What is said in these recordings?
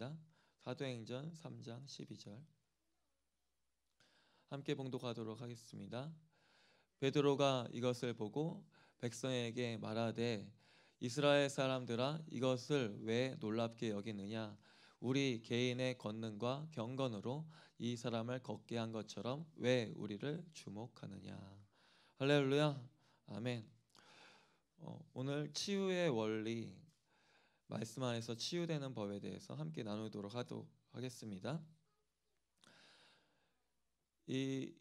읽겠습니다. 사도행전 3장 12절 함께 봉독하도록 하겠습니다. 베드로가 이것을 보고 백성에게 말하되 이스라엘 사람들아 이것을 왜 놀랍게 여기느냐 우리 개인의 권능과 경건으로 이 사람을 걷게 한 것처럼 왜 우리를 주목하느냐 할렐루야 아멘 어, 오늘 치유의 원리 말씀 안에서 치유되는 법에 대해서 함께 나누도록 하도 하겠습니다. 이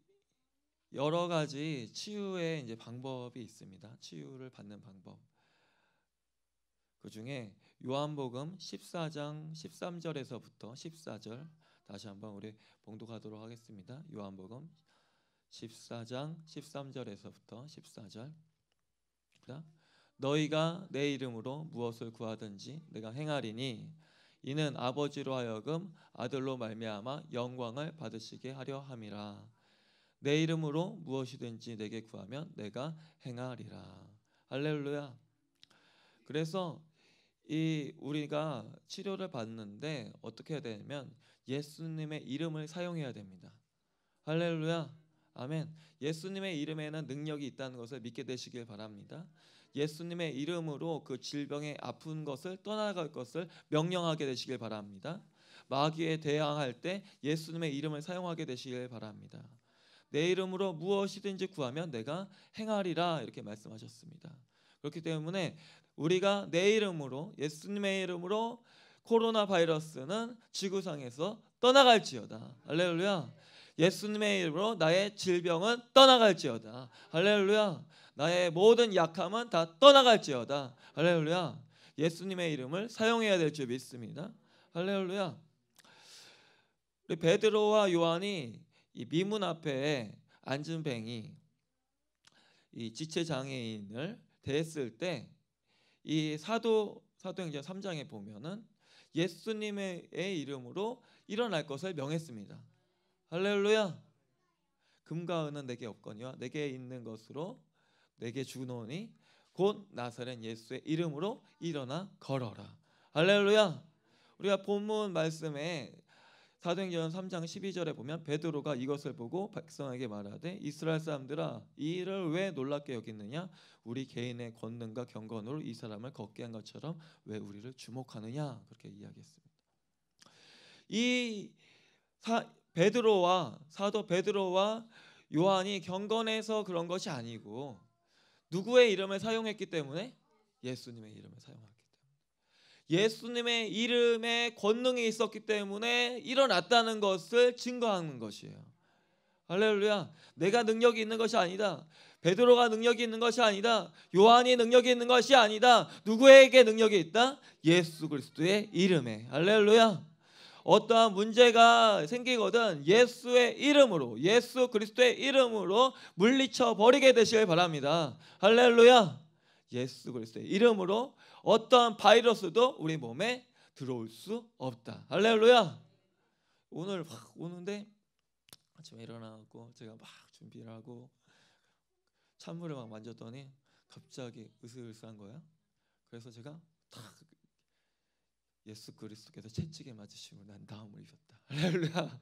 여러 가지 치유의 이제 방법이 있습니다. 치유를 받는 방법. 그 중에 요한복음 14장 13절에서부터 14절 다시 한번 우리 봉독하도록 하겠습니다. 요한복음 14장 13절에서부터 14절. 너희가 내 이름으로 무엇을 구하든지 내가 행하리니 이는 아버지로 하여금 아들로 말미암아 영광을 받으시게 하려 함이라 내 이름으로 무엇이든지 내게 구하면 내가 행하리라 할렐루야 그래서 이 우리가 치료를 받는데 어떻게 해야 되냐면 예수님의 이름을 사용해야 됩니다 할렐루야 아멘 예수님의 이름에는 능력이 있다는 것을 믿게 되시길 바랍니다 예수님의 이름으로 그 질병의 아픈 것을 떠나갈 것을 명령하게 되시길 바랍니다. 마귀에 대항할 때 예수님의 이름을 사용하게 되시길 바랍니다. 내 이름으로 무엇이든지 구하면 내가 행하리라 이렇게 말씀하셨습니다. 그렇기 때문에 우리가 내 이름으로 예수님의 이름으로 코로나 바이러스는 지구상에서 떠나갈지어다. 할렐루야. 예수님의 이름으로 나의 질병은 떠나갈지어다. 할렐루야. 나의 모든 약함은 다 떠나갈지어다. 할렐루야. 예수님의 이름을 사용해야 될줄 믿습니다. 할렐루야. 우리 베드로와 요한이 미문 앞에 앉은 뱅이 이 지체 장애인을 대했을 때 이 사도 사도행전 3장에 보면은 예수님의 이름으로 일어날 것을 명했습니다. 할렐루야. 금과 은은 내게 없거니와 내게 있는 것으로 내게 주노니 곧 나사렛 예수의 이름으로 일어나 걸어라. 할렐루야. 우리가 본문 말씀에 사도행전 3장 12절에 보면 베드로가 이것을 보고 백성에게 말하되 이스라엘 사람들아 이일왜 놀랍게 여기느냐 우리 개인의 권능과 경건으로 이 사람을 걷게 한 것처럼 왜 우리를 주목하느냐 그렇게 이야기했습니다. 이 사, 베드로와 사도 베드로와 요한이 경건해서 그런 것이 아니고 누구의 이름을 사용했기 때문에 예수님의 이름을 사용했기 때문에 예수님의 이름에 권능이 있었기 때문에 일어났다는 것을 증거하는 것이에요. 할렐루야. 내가 능력이 있는 것이 아니다. 베드로가 능력이 있는 것이 아니다. 요한이 능력이 있는 것이 아니다. 누구에게 능력이 있다? 예수 그리스도의 이름에. 할렐루야. 어떠한 문제가 생기거든 예수의 이름으로 예수 그리스도의 이름으로 물리쳐 버리게 되시길 바랍니다. 할렐루야. 예수 그리스도의 이름으로 어떠한 바이러스도 우리 몸에 들어올 수 없다. 할렐루야. 오늘 확 오는데 아침에 일어나고 제가 막 준비를 하고 찬물을 막 만졌더니 갑자기 으슬으슬한 거야. 그래서 제가 탁 예수 그리스도께서 채찍에 맞으시고 난 나음을 입었다. 할렐루야.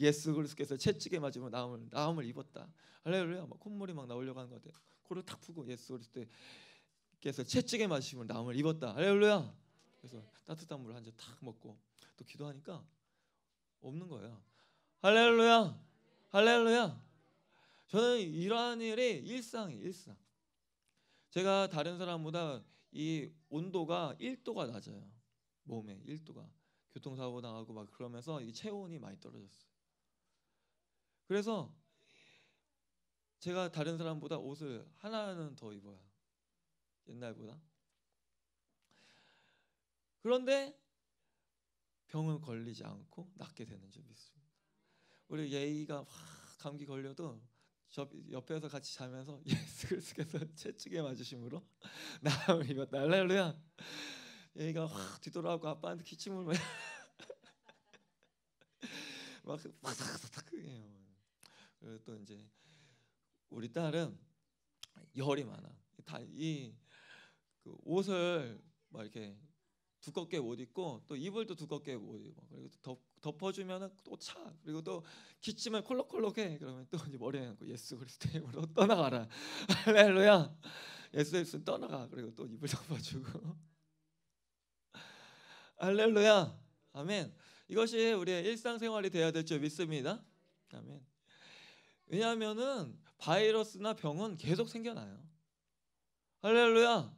예수 그리스도께서 채찍에 맞으면 나음을 나음을 입었다. 할렐루야. 막 콧물이 막 나오려고 하는 것같아 코를 탁 푸고 예수 그리스도께서 채찍에 맞으시면 나음을 입었다. 할렐루야. 그래서 따뜻한 물 한 잔 탁 먹고 또 기도하니까 없는 거예 할렐루야. 할렐루야. 저는 이러한 일이 일상이 일상. 제가 다른 사람보다 이 온도가 1도가 낮아요. 몸에 1도가 교통사고 당하고 막 그러면서 이 체온이 많이 떨어졌어요. 그래서 제가 다른 사람보다 옷을 하나는 더 입어요. 옛날보다. 그런데 병은 걸리지 않고 낫게 되는 줄 믿습니다. 우리 예의가 확 감기 걸려도 옆에서 같이 자면서 예수 그리스께서 채찍에 맞으심으로 나음을 입었다. 야 얘가확 뒤돌아가고 아빠한테 기침을 막막 바삭바삭 해요. 그리고 또 이제 우리 딸은 열이 많아. 다이 그 옷을 막 이렇게 두껍게 못 입고 또 이불도 두껍게 못 입어. 그리고 또 덮, 어주면또 차. 그리고 또 기침을 콜록콜록해. 그러면 또 이제 머리에 넣고 예수 그리스도 이름으로 떠나가라. 할렐루야. 예수 그리 떠나가. 그리고 또 이불 덮어주고. 할렐루야. 아멘. 이것이 우리의 일상생활이 되어야 될 줄 믿습니다. 아멘. 왜냐하면은 바이러스나 병은 계속 생겨나요. 할렐루야.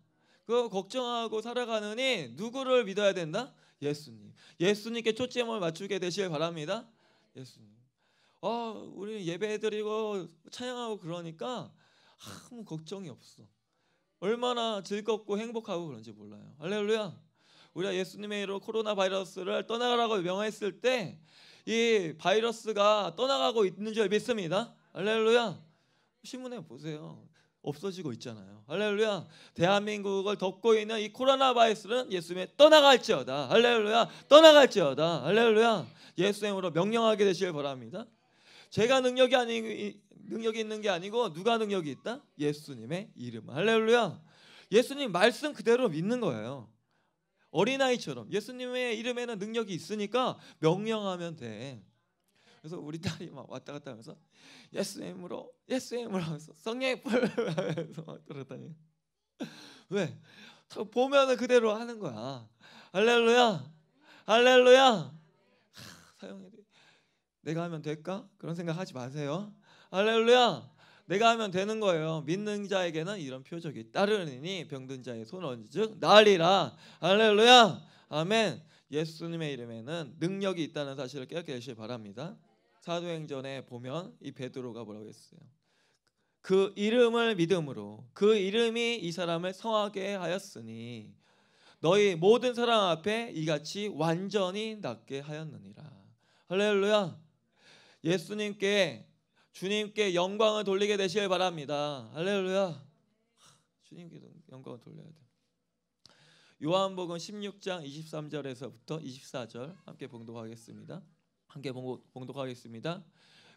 그 걱정하고 살아가느니 누구를 믿어야 된다? 예수님. 예수님께 초점을 맞추게 되시길 바랍니다. 예수님. 어, 우리 예배드리고 찬양하고 그러니까 아무 걱정이 없어. 얼마나 즐겁고 행복하고 그런지 몰라요. 할렐루야. 우리가 예수님의 이름으로 코로나 바이러스를 떠나가라고 명하였을 때 이 바이러스가 떠나가고 있는 줄 믿습니다. 할렐루야. 신문에 보세요. 없어지고 있잖아요. 할렐루야. 대한민국을 덮고 있는 이 코로나 바이러스는 예수님의 떠나갈지어다. 할렐루야. 떠나갈지어다. 할렐루야. 예수님으로 명령하게 되시길 바랍니다. 제가 능력이 아니 능력이 있는 게 아니고 누가 능력이 있다? 예수님의 이름. 할렐루야. 예수님 말씀 그대로 믿는 거예요. 어린아이처럼 예수님의 이름에는 능력이 있으니까 명령하면 돼. 그래서 우리 딸이 막 왔다 갔다 하면서 예수님으로 예수님으로 하면서 성령의 불 하면서 돌아다니. 왜? 보면은 그대로 하는 거야. 할렐루야. 할렐루야. 사용해. 내가 하면 될까? 그런 생각 하지 마세요. 할렐루야. 내가 하면 되는 거예요. 믿는 자에게는 이런 표적이 따르니 병든 자의 손을 얹즉 날리라 할렐루야. 아멘. 예수님의 이름에는 능력이 있다는 사실을 깨닫게 되시기 바랍니다. 사도행전에 보면 이 베드로가 뭐라고 했어요? 그 이름을 믿음으로 그 이름이 이 사람을 성하게 하였으니 너희 모든 사람 앞에 이같이 완전히 낫게 하였느니라. 할렐루야. 예수님께 주님께 영광을 돌리게 되시길 바랍니다. 할렐루야. 주님께 영광을 돌려야 돼. 요한복음 16장 23절에서부터 24절 함께 봉독하겠습니다. 함께 봉독하겠습니다.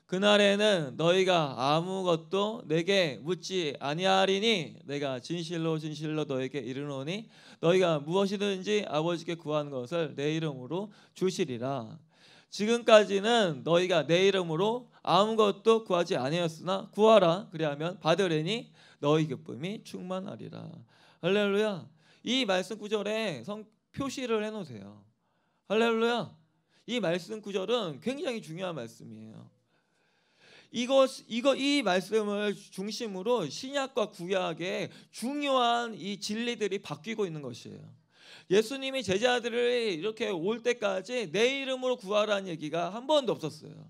그날에는 너희가 아무것도 내게 묻지 아니하리니 내가 진실로 진실로 너에게 이르노니 너희가 무엇이든지 아버지께 구한 것을 내 이름으로 주시리라. 지금까지는 너희가 내 이름으로 아무것도 구하지 아니었으나 구하라 그리하면 받으리니 너희 기쁨이 충만하리라 할렐루야 이 말씀 구절에 성 표시를 해놓으세요 할렐루야 이 말씀 구절은 굉장히 중요한 말씀이에요 이것 이거 이 말씀을 중심으로 신약과 구약의 중요한 이 진리들이 바뀌고 있는 것이에요. 예수님이 제자들을 이렇게 올 때까지 내 이름으로 구하라는 얘기가 한 번도 없었어요.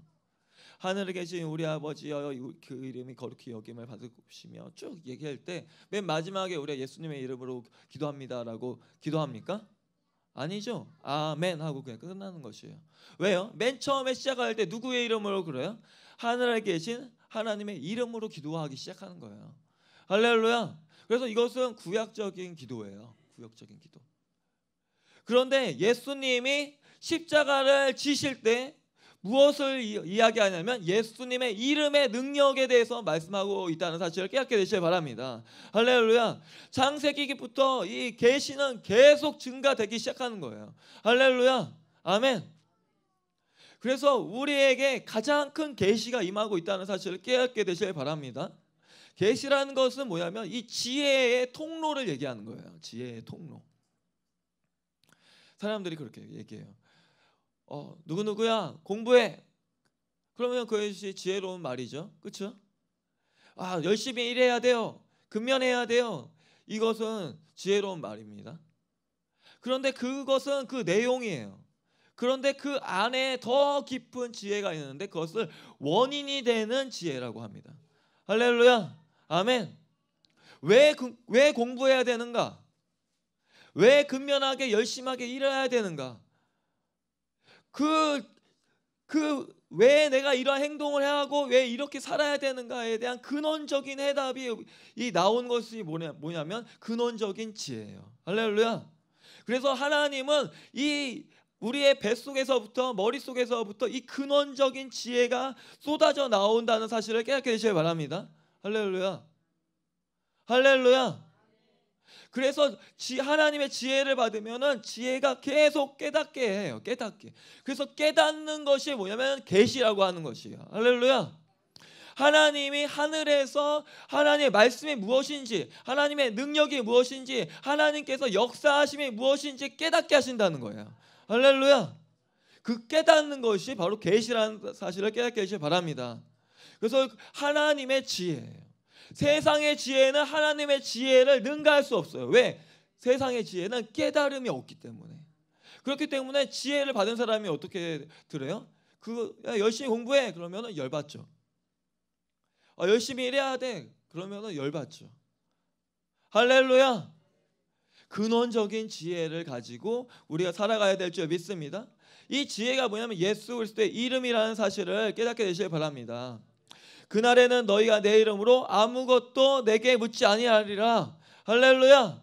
하늘에 계신 우리 아버지여 그 이름이 거룩히 여김을 받으시며 쭉 얘기할 때 맨 마지막에 우리가 예수님의 이름으로 기도합니다라고 기도합니까? 아니죠. 아멘 하고 그냥 끝나는 것이에요. 왜요? 맨 처음에 시작할 때 누구의 이름으로 그래요? 하늘에 계신 하나님의 이름으로 기도하기 시작하는 거예요. 할렐루야. 그래서 이것은 구약적인 기도예요. 구약적인 기도. 그런데 예수님이 십자가를 지실 때 무엇을 이야기하냐면 예수님의 이름의 능력에 대해서 말씀하고 있다는 사실을 깨닫게 되시길 바랍니다. 할렐루야. 창세기부터 이 계시는 계속 증가되기 시작하는 거예요. 할렐루야. 아멘. 그래서 우리에게 가장 큰 계시가 임하고 있다는 사실을 깨닫게 되시길 바랍니다. 계시라는 것은 뭐냐면 이 지혜의 통로를 얘기하는 거예요. 지혜의 통로. 사람들이 그렇게 얘기해요. 어, 누구 누구야 공부해. 그러면 그것이 지혜로운 말이죠, 그쵸아 열심히 일해야 돼요. 근면해야 돼요. 이것은 지혜로운 말입니다. 그런데 그것은 그 내용이에요. 그런데 그 안에 더 깊은 지혜가 있는데 그것을 원인이 되는 지혜라고 합니다. 할렐루야. 아멘. 왜, 왜 공부해야 되는가? 왜 근면하게 열심하게 일해야 되는가? 그, 그, 왜 내가 이런 행동을 해야 하고 왜 이렇게 살아야 되는가에 대한 근원적인 해답이 이 나온 것이 뭐냐, 뭐냐면 근원적인 지혜예요. 할렐루야. 그래서 하나님은 이 우리의 뱃속에서부터 머릿속에서부터 이 근원적인 지혜가 쏟아져 나온다는 사실을 깨닫게 되시길 바랍니다. 할렐루야. 할렐루야. 그래서 하나님의 지혜를 받으면은 지혜가 계속 깨닫게 해요. 깨닫게. 그래서 깨닫는 것이 뭐냐면 계시라고 하는 것이에요. 할렐루야. 하나님이 하늘에서 하나님의 말씀이 무엇인지, 하나님의 능력이 무엇인지, 하나님께서 역사하심이 무엇인지 깨닫게 하신다는 거예요. 할렐루야. 그 깨닫는 것이 바로 계시라는 사실을 깨닫게 되시기 바랍니다. 그래서 하나님의 지혜예요. 세상의 지혜는 하나님의 지혜를 능가할 수 없어요. 왜? 세상의 지혜는 깨달음이 없기 때문에. 그렇기 때문에 지혜를 받은 사람이 어떻게 들어요? 그 열심히 공부해 그러면은 열받죠. 아, 열심히 일해야 돼 그러면은 열받죠. 할렐루야. 근원적인 지혜를 가지고 우리가 살아가야 될 줄 믿습니다. 이 지혜가 뭐냐면 예수 그리스도의 이름이라는 사실을 깨닫게 되시길 바랍니다. 그날에는 너희가 내 이름으로 아무것도 내게 묻지 아니하리라. 할렐루야.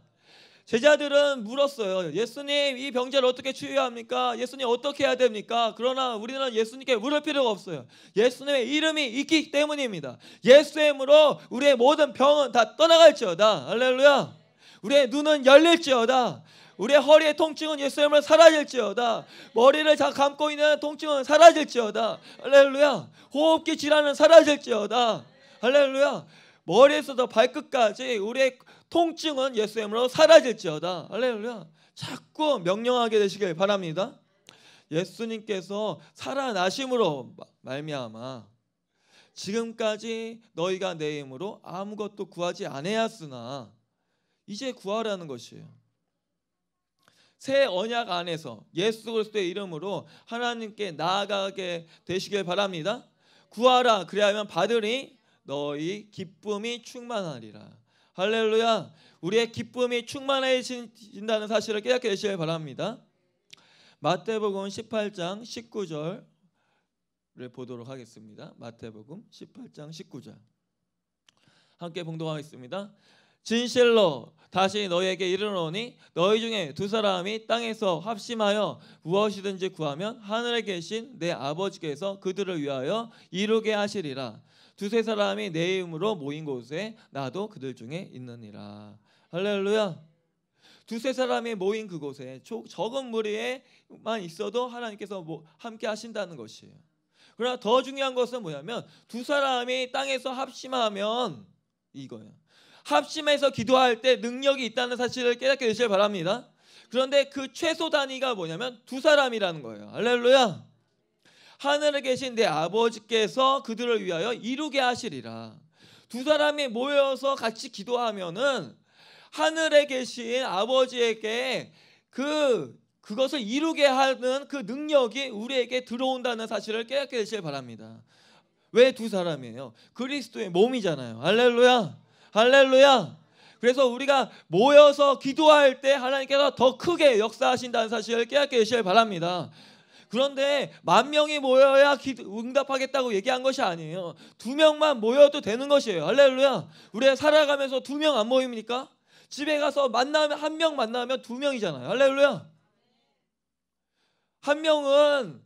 제자들은 물었어요. 예수님, 이 병자를 어떻게 치유 합니까? 예수님, 어떻게 해야 됩니까? 그러나 우리는 예수님께 물을 필요가 없어요. 예수님의 이름이 있기 때문입니다. 예수의 이름으로 우리의 모든 병은 다 떠나갈지어다. 할렐루야. 우리의 눈은 열릴지어다. 우리의 허리의 통증은 예수 이름으로 사라질지어다. 머리를 다 감고 있는 통증은 사라질지어다. 할렐루야. 호흡기 질환은 사라질지어다. 할렐루야. 머리에서도 발끝까지 우리의 통증은 예수 이름으로 사라질지어다. 할렐루야. 자꾸 명령하게 되시길 바랍니다. 예수님께서 살아나심으로 말미암아 지금까지 너희가 내 힘으로 아무것도 구하지 아니하였으나 이제 구하라는 것이에요. 새 언약 안에서 예수 그리스도의 이름으로 하나님께 나아가게 되시길 바랍니다. 구하라 그리하면 받으리 너희 기쁨이 충만하리라. 할렐루야. 우리의 기쁨이 충만해진다는 사실을 깨닫게 되시길 바랍니다. 마태복음 18장 19절을 보도록 하겠습니다. 마태복음 18장 19절. 함께 봉독하겠습니다. 진실로 다시 너희에게 이르노니 너희 중에 두 사람이 땅에서 합심하여 무엇이든지 구하면 하늘에 계신 내 아버지께서 그들을 위하여 이루게 하시리라 두세 사람이 내 이름으로 모인 곳에 나도 그들 중에 있느니라 할렐루야 두세 사람이 모인 그곳에 적은 무리에만 있어도 하나님께서 뭐 함께 하신다는 것이에요 그러나 더 중요한 것은 뭐냐면 두 사람이 땅에서 합심하면 이거예요 합심해서 기도할 때 능력이 있다는 사실을 깨닫게 되시길 바랍니다. 그런데 그 최소 단위가 뭐냐면 두 사람이라는 거예요. 할렐루야. 하늘에 계신 내 아버지께서 그들을 위하여 이루게 하시리라. 두 사람이 모여서 같이 기도하면은 하늘에 계신 아버지에게 그 그것을 이루게 하는 그 능력이 우리에게 들어온다는 사실을 깨닫게 되시길 바랍니다. 왜 두 사람이에요? 그리스도의 몸이잖아요. 할렐루야. 할렐루야. 그래서 우리가 모여서 기도할 때 하나님께서 더 크게 역사하신다는 사실을 깨닫게 되시길 바랍니다. 그런데 만 명이 모여야 응답하겠다고 얘기한 것이 아니에요. 두 명만 모여도 되는 것이에요. 할렐루야. 우리가 살아가면서 두 명 안 모입니까? 집에 가서 만나면 한 명 만나면 두 명이잖아요. 할렐루야. 한 명은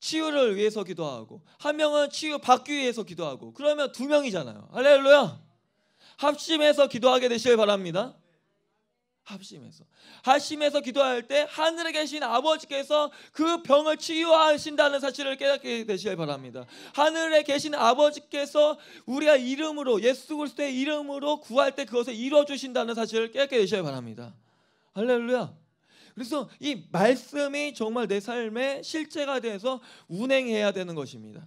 치유를 위해서 기도하고 한 명은 치유 받기 위해서 기도하고 그러면 두 명이잖아요. 할렐루야. 합심해서 기도하게 되시길 바랍니다. 합심해서 합심해서 기도할 때 하늘에 계신 아버지께서 그 병을 치유하신다는 사실을 깨닫게 되시길 바랍니다. 하늘에 계신 아버지께서 우리가 이름으로 예수 그리스도의 이름으로 구할 때 그것을 이루어 주신다는 사실을 깨닫게 되시길 바랍니다. 할렐루야. 그래서 이 말씀이 정말 내 삶의 실제가 돼서 운행해야 되는 것입니다.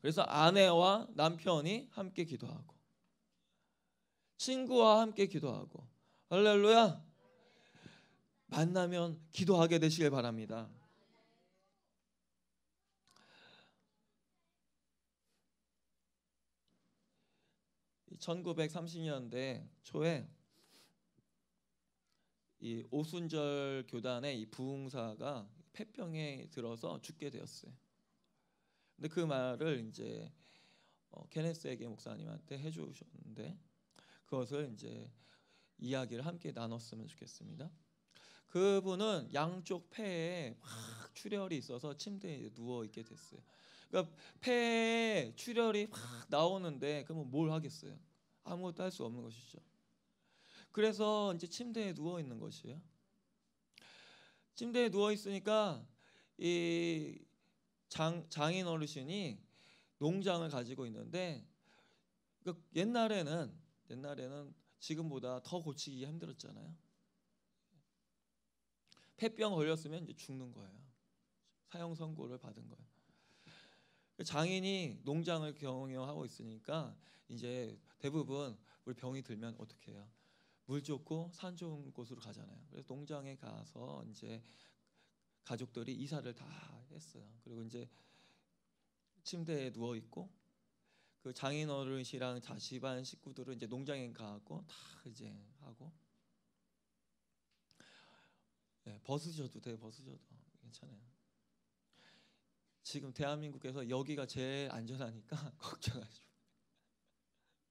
그래서 아내와 남편이 함께 기도하고 친구와 함께 기도하고 할렐루야 만나면 기도하게 되시길 바랍니다. 1 9 3 0 년대 초에 이 오순절 교단의 이 부흥사가 폐병에 들어서 죽게 되었어요. 근데 그 말을 이제 어, 케네스에게 목사님한테 해주셨는데 그것을 이제 이야기를 함께 나눴으면 좋겠습니다. 그분은 양쪽 폐에 확 출혈이 있어서 침대에 누워 있게 됐어요. 그러니까 폐에 출혈이 확 나오는데 그러면 뭘 하겠어요? 아무것도 할 수 없는 것이죠. 그래서 이제 침대에 누워 있는 것이에요. 침대에 누워 있으니까 이 장, 장인 어르신이 농장을 가지고 있는데 그러니까 옛날에는 옛날에는 지금보다 더 고치기 힘들었잖아요. 폐병 걸렸으면 이제 죽는 거예요. 사형 선고를 받은 거예요. 그 장인이 농장을 경영하고 있으니까 이제 대부분 우리 병이 들면 어떻게 해요? 물 좋고 산 좋은 곳으로 가잖아요. 그래서 농장에 가서 이제 가족들이 이사를 다 했어요. 그리고 이제 침대에 누워 있고 그 장인 어른이랑 자식반 식구들은 이제 농장에 가고 다 이제 하고 네, 벗으셔도 돼요. 벗으셔도 괜찮아요. 지금 대한민국에서 여기가 제일 안전하니까 걱정하지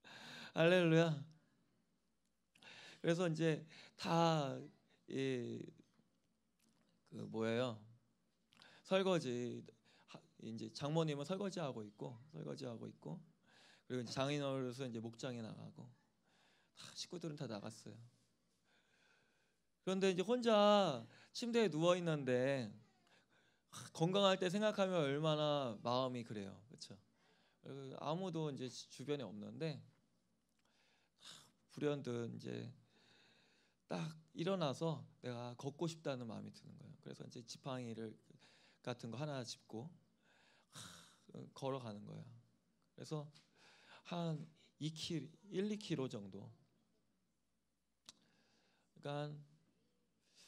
마. 할렐루야. 그래서 이제 다 예, 그 뭐예요? 설거지 이제 장모님은 설거지 하고 있고 설거지 하고 있고 그리고 이제 장인어른은 이제 목장에 나가고 다 식구들은 다 나갔어요. 그런데 이제 혼자 침대에 누워 있는데 건강할 때 생각하면 얼마나 마음이 그래요, 그렇죠? 아무도 이제 주변에 없는데 불현듯 이제 딱 일어나서 내가 걷고 싶다는 마음이 드는 거예요. 그래서 이제 지팡이를 같은 거 하나 짚고 걸어가는 거예요. 그래서 한 2km, 1, 2km 정도. 그러니까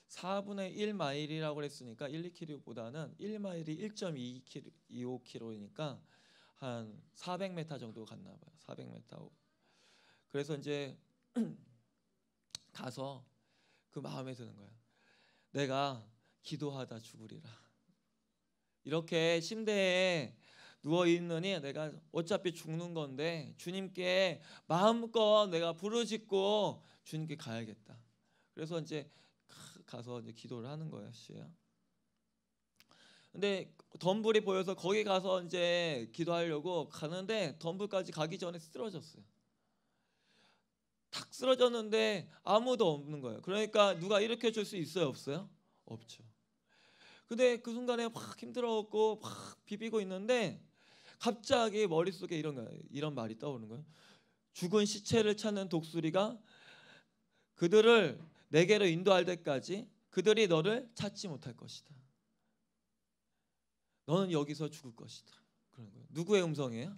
4분의 1 마일이라고 그랬으니까 1, 2km보다는 1 마일이 1.25km니까 한 400m 정도 갔나 봐요. 400m. 그래서 이제 가서 그 마음에 드는 거야. 내가 기도하다 죽으리라. 이렇게 침대에 누워 있느니 내가 어차피 죽는 건데 주님께 마음껏 내가 부르짖고 주님께 가야겠다. 그래서 이제 가서 이제 기도를 하는 거였어요. 근데 덤불이 보여서 거기 가서 이제 기도하려고 가는데 덤불까지 가기 전에 쓰러졌어요. 탁 쓰러졌는데 아무도 없는 거예요. 그러니까 누가 일으켜 줄수 있어요, 없어요? 없죠. 근데 그 순간에 막 힘들어갖고 막 비비고 있는데 갑자기 머릿속에 이런 거 이런 말이 떠오르는 거예요. 죽은 시체를 찾는 독수리가 그들을 내게로 인도할 때까지 그들이 너를 찾지 못할 것이다. 너는 여기서 죽을 것이다. 그런 거예요. 누구의 음성이에요?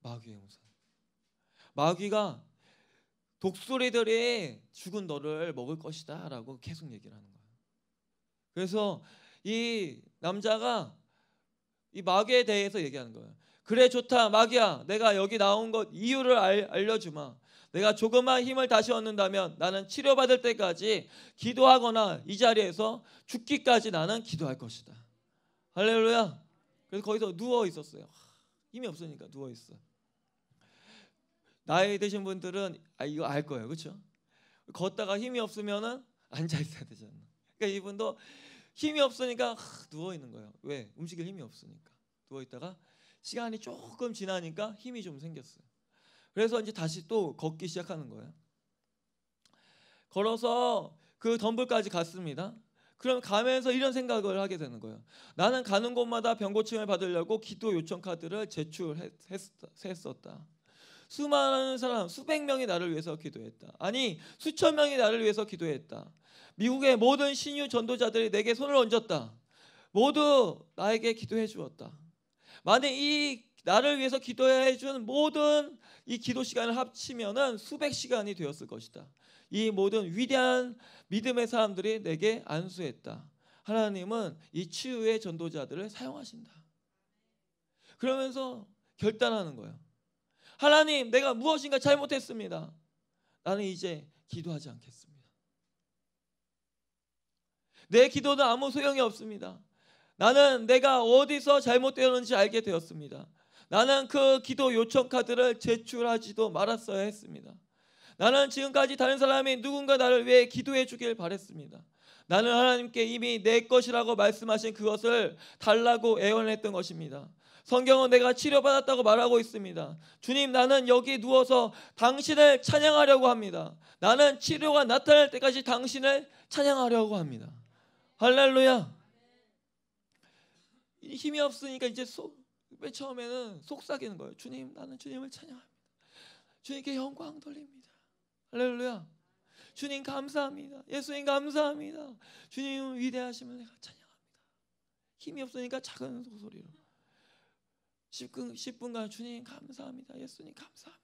마귀의 음성. 마귀가 독수리들이 죽은 너를 먹을 것이다 라고 계속 얘기를 하는 거예요. 그래서 이 남자가 이 마귀에 대해서 얘기하는 거예요. 그래 좋다 마귀야 내가 여기 나온 것 이유를 알, 알려주마. 내가 조그만 힘을 다시 얻는다면 나는 치료받을 때까지 기도하거나 이 자리에서 죽기까지 나는 기도할 것이다. 할렐루야. 그래서 거기서 누워 있었어요. 힘이 없으니까 누워 있어. 나이 드신 분들은 아, 이거 알 거예요, 그렇죠? 걷다가 힘이 없으면은 앉아 있어야 되잖아. 그러니까 이분도 힘이 없으니까 하, 누워 있는 거예요. 왜? 움직일 힘이 없으니까 누워 있다가 시간이 조금 지나니까 힘이 좀 생겼어요. 그래서 이제 다시 또 걷기 시작하는 거예요. 걸어서 그 덤불까지 갔습니다. 그럼 가면서 이런 생각을 하게 되는 거예요. 나는 가는 곳마다 병고침을 받으려고 기도 요청 카드를 제출했었다. 수많은 사람, 수백 명이 나를 위해서 기도했다. 아니, 수천 명이 나를 위해서 기도했다. 미국의 모든 신유 전도자들이 내게 손을 얹었다. 모두 나에게 기도해 주었다. 만약 이 나를 위해서 기도해 준 모든 이 기도 시간을 합치면은 수백 시간이 되었을 것이다. 이 모든 위대한 믿음의 사람들이 내게 안수했다. 하나님은 이 치유의 전도자들을 사용하신다. 그러면서 결단하는 거예요. 하나님, 내가 무엇인가 잘못했습니다. 나는 이제 기도하지 않겠습니다. 내 기도는 아무 소용이 없습니다. 나는 내가 어디서 잘못되었는지 알게 되었습니다. 나는 그 기도 요청 카드를 제출하지도 말았어야 했습니다. 나는 지금까지 다른 사람이 누군가 나를 위해 기도해 주길 바랬습니다. 나는 하나님께 이미 내 것이라고 말씀하신 그것을 달라고 애원했던 것입니다. 성경은 내가 치료받았다고 말하고 있습니다. 주님, 나는 여기 누워서 당신을 찬양하려고 합니다. 나는 치료가 나타날 때까지 당신을 찬양하려고 합니다. 할렐루야. 힘이 없으니까 이제 속, 맨 처음에는 속삭이는 거예요. 주님, 나는 주님을 찬양합니다. 주님께 영광 돌립니다. 할렐루야. 주님 감사합니다. 예수님 감사합니다. 주님 위대하심을 내가 찬양합니다. 힘이 없으니까 작은 소리로. 10분, 10분간 주님 감사합니다. 예수님 감사합니다.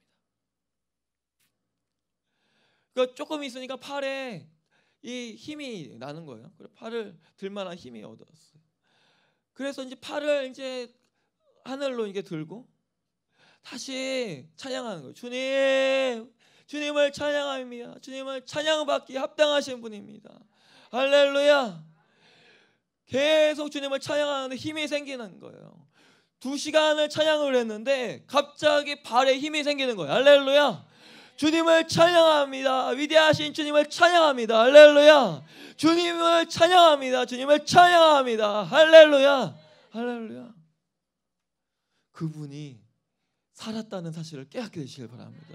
그 조금 있으니까 팔에 이 힘이 나는 거예요. 그래 팔을 들만한 힘이 얻었어요. 그래서 이제 팔을 이제 하늘로 이게 들고 다시 찬양하는 거예요. 주님, 주님을 찬양합니다. 주님을 찬양받기 합당하신 분입니다. 할렐루야. 계속 주님을 찬양하는 힘이 생기는 거예요. 두 시간을 찬양을 했는데 갑자기 발에 힘이 생기는 거예요. 할렐루야. 주님을 찬양합니다. 위대하신 주님을 찬양합니다. 할렐루야. 주님을 찬양합니다. 주님을 찬양합니다. 할렐루야. 할렐루야. 그분이 살았다는 사실을 깨닫게 되시길 바랍니다.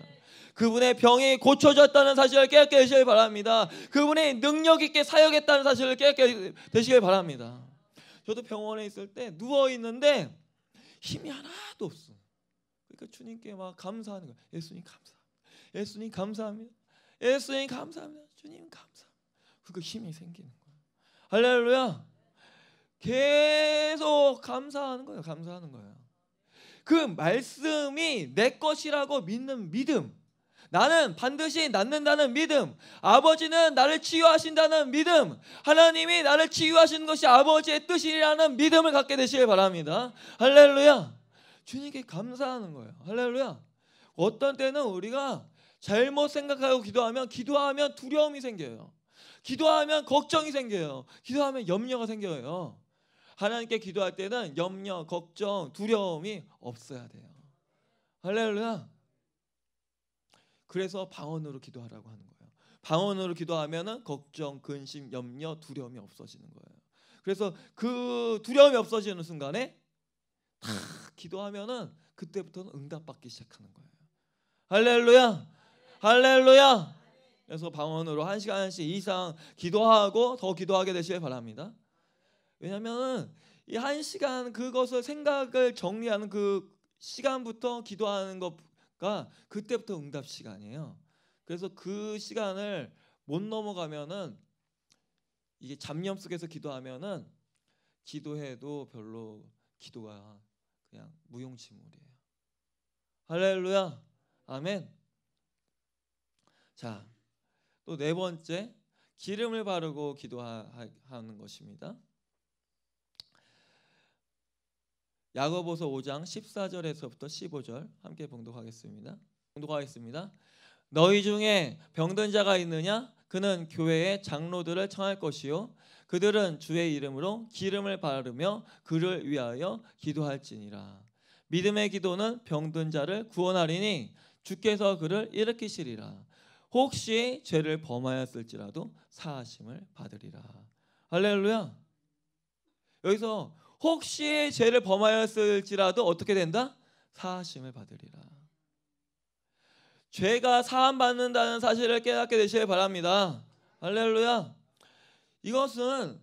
그분의 병이 고쳐졌다는 사실을 깨닫게 되시길 바랍니다. 그분의 능력 있게 사역했다는 사실을 깨닫게 되시길 바랍니다. 저도 병원에 있을 때 누워 있는데 힘이 하나도 없어. 그러니까 주님께 막 감사하는 거야. 예수님 감사 예수님 감사합니다. 예수님 감사합니다. 주님 감사합니다. 그러니까 힘이 생기는 거야. 할렐루야. 계속 감사하는 거예요. 감사하는 거예요. 그 말씀이 내 것이라고 믿는 믿음. 나는 반드시 낫는다는 믿음, 아버지는 나를 치유하신다는 믿음, 하나님이 나를 치유하신 것이 아버지의 뜻이라는 믿음을 갖게 되시길 바랍니다. 할렐루야. 주님께 감사하는 거예요. 할렐루야. 어떤 때는 우리가 잘못 생각하고 기도하면 기도하면 두려움이 생겨요. 기도하면 걱정이 생겨요. 기도하면 염려가 생겨요. 하나님께 기도할 때는 염려, 걱정, 두려움이 없어야 돼요. 할렐루야. 그래서 방언으로 기도하라고 하는 거예요. 방언으로 기도하면은 걱정, 근심, 염려, 두려움이 없어지는 거예요. 그래서 그 두려움이 없어지는 순간에 탁 기도하면은 그때부터는 응답받기 시작하는 거예요. 할렐루야, 할렐루야. 그래서 방언으로 한 시간씩 이상 기도하고 더 기도하게 되시길 바랍니다. 왜냐하면 이한 시간 그것을 생각을 정리하는 그 시간부터 기도하는 것 그러니까 그때부터 응답 시간이에요. 그래서 그 시간을 못 넘어가면은 이게 잡념 속에서 기도하면은 기도해도 별로 기도가 그냥 무용지물이에요. 할렐루야. 아멘. 자, 또 네 번째 기름을 바르고 기도하는 것입니다. 야고보서 5장 14절에서부터 15절 함께 봉독하겠습니다. 봉독하겠습니다. 너희 중에 병든 자가 있느냐? 그는 교회의 장로들을 청할 것이요 그들은 주의 이름으로 기름을 바르며 그를 위하여 기도할지니라. 믿음의 기도는 병든 자를 구원하리니 주께서 그를 일으키시리라. 혹시 죄를 범하였을지라도 사하심을 받으리라. 할렐루야. 여기서 혹시 죄를 범하였을지라도 어떻게 된다? 사심을 받으리라. 죄가 사함 받는다는 사실을 깨닫게 되시길 바랍니다. 할렐루야. 이것은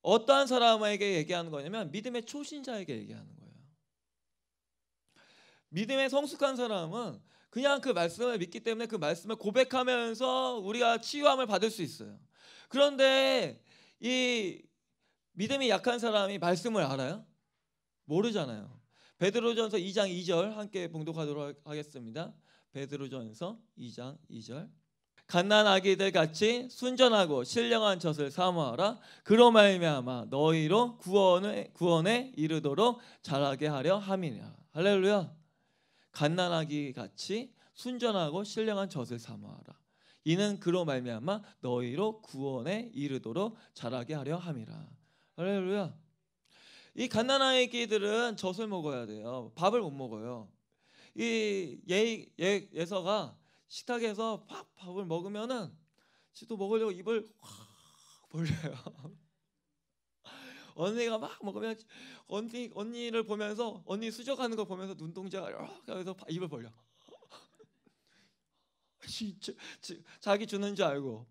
어떠한 사람에게 얘기하는 거냐면 믿음의 초신자에게 얘기하는 거예요. 믿음의 성숙한 사람은 그냥 그 말씀을 믿기 때문에 그 말씀을 고백하면서 우리가 치유함을 받을 수 있어요. 그런데 이 믿음이 약한 사람이 말씀을 알아요? 모르잖아요. 베드로전서 2장 2절 함께 봉독하도록 하겠습니다. 베드로전서 2장 2절. 갓난 아기들 같이 순전하고 신령한 젖을 사모하라 그로 말미암아 너희로 구원에 구원에 이르도록 자라게 하려 함이라. 할렐루야. 갓난 아기 같이 순전하고 신령한 젖을 사모하라. 이는 그로 말미암아 너희로 구원에 이르도록 자라게 하려 함이라. 할렐루야. 이 갓난아이기들은 젖을 먹어야 돼요. 밥을 못 먹어요. 이 예, 예, 예서가 식탁에서 팍 밥을 먹으면은 지도 먹으려고 입을 확 벌려요. 언니가 막 먹으면 언니 언니를 보면서 언니 수저가는 걸 보면서 눈동자가 이렇게 해서 입을 벌려. 진짜 자기 주는 줄 알고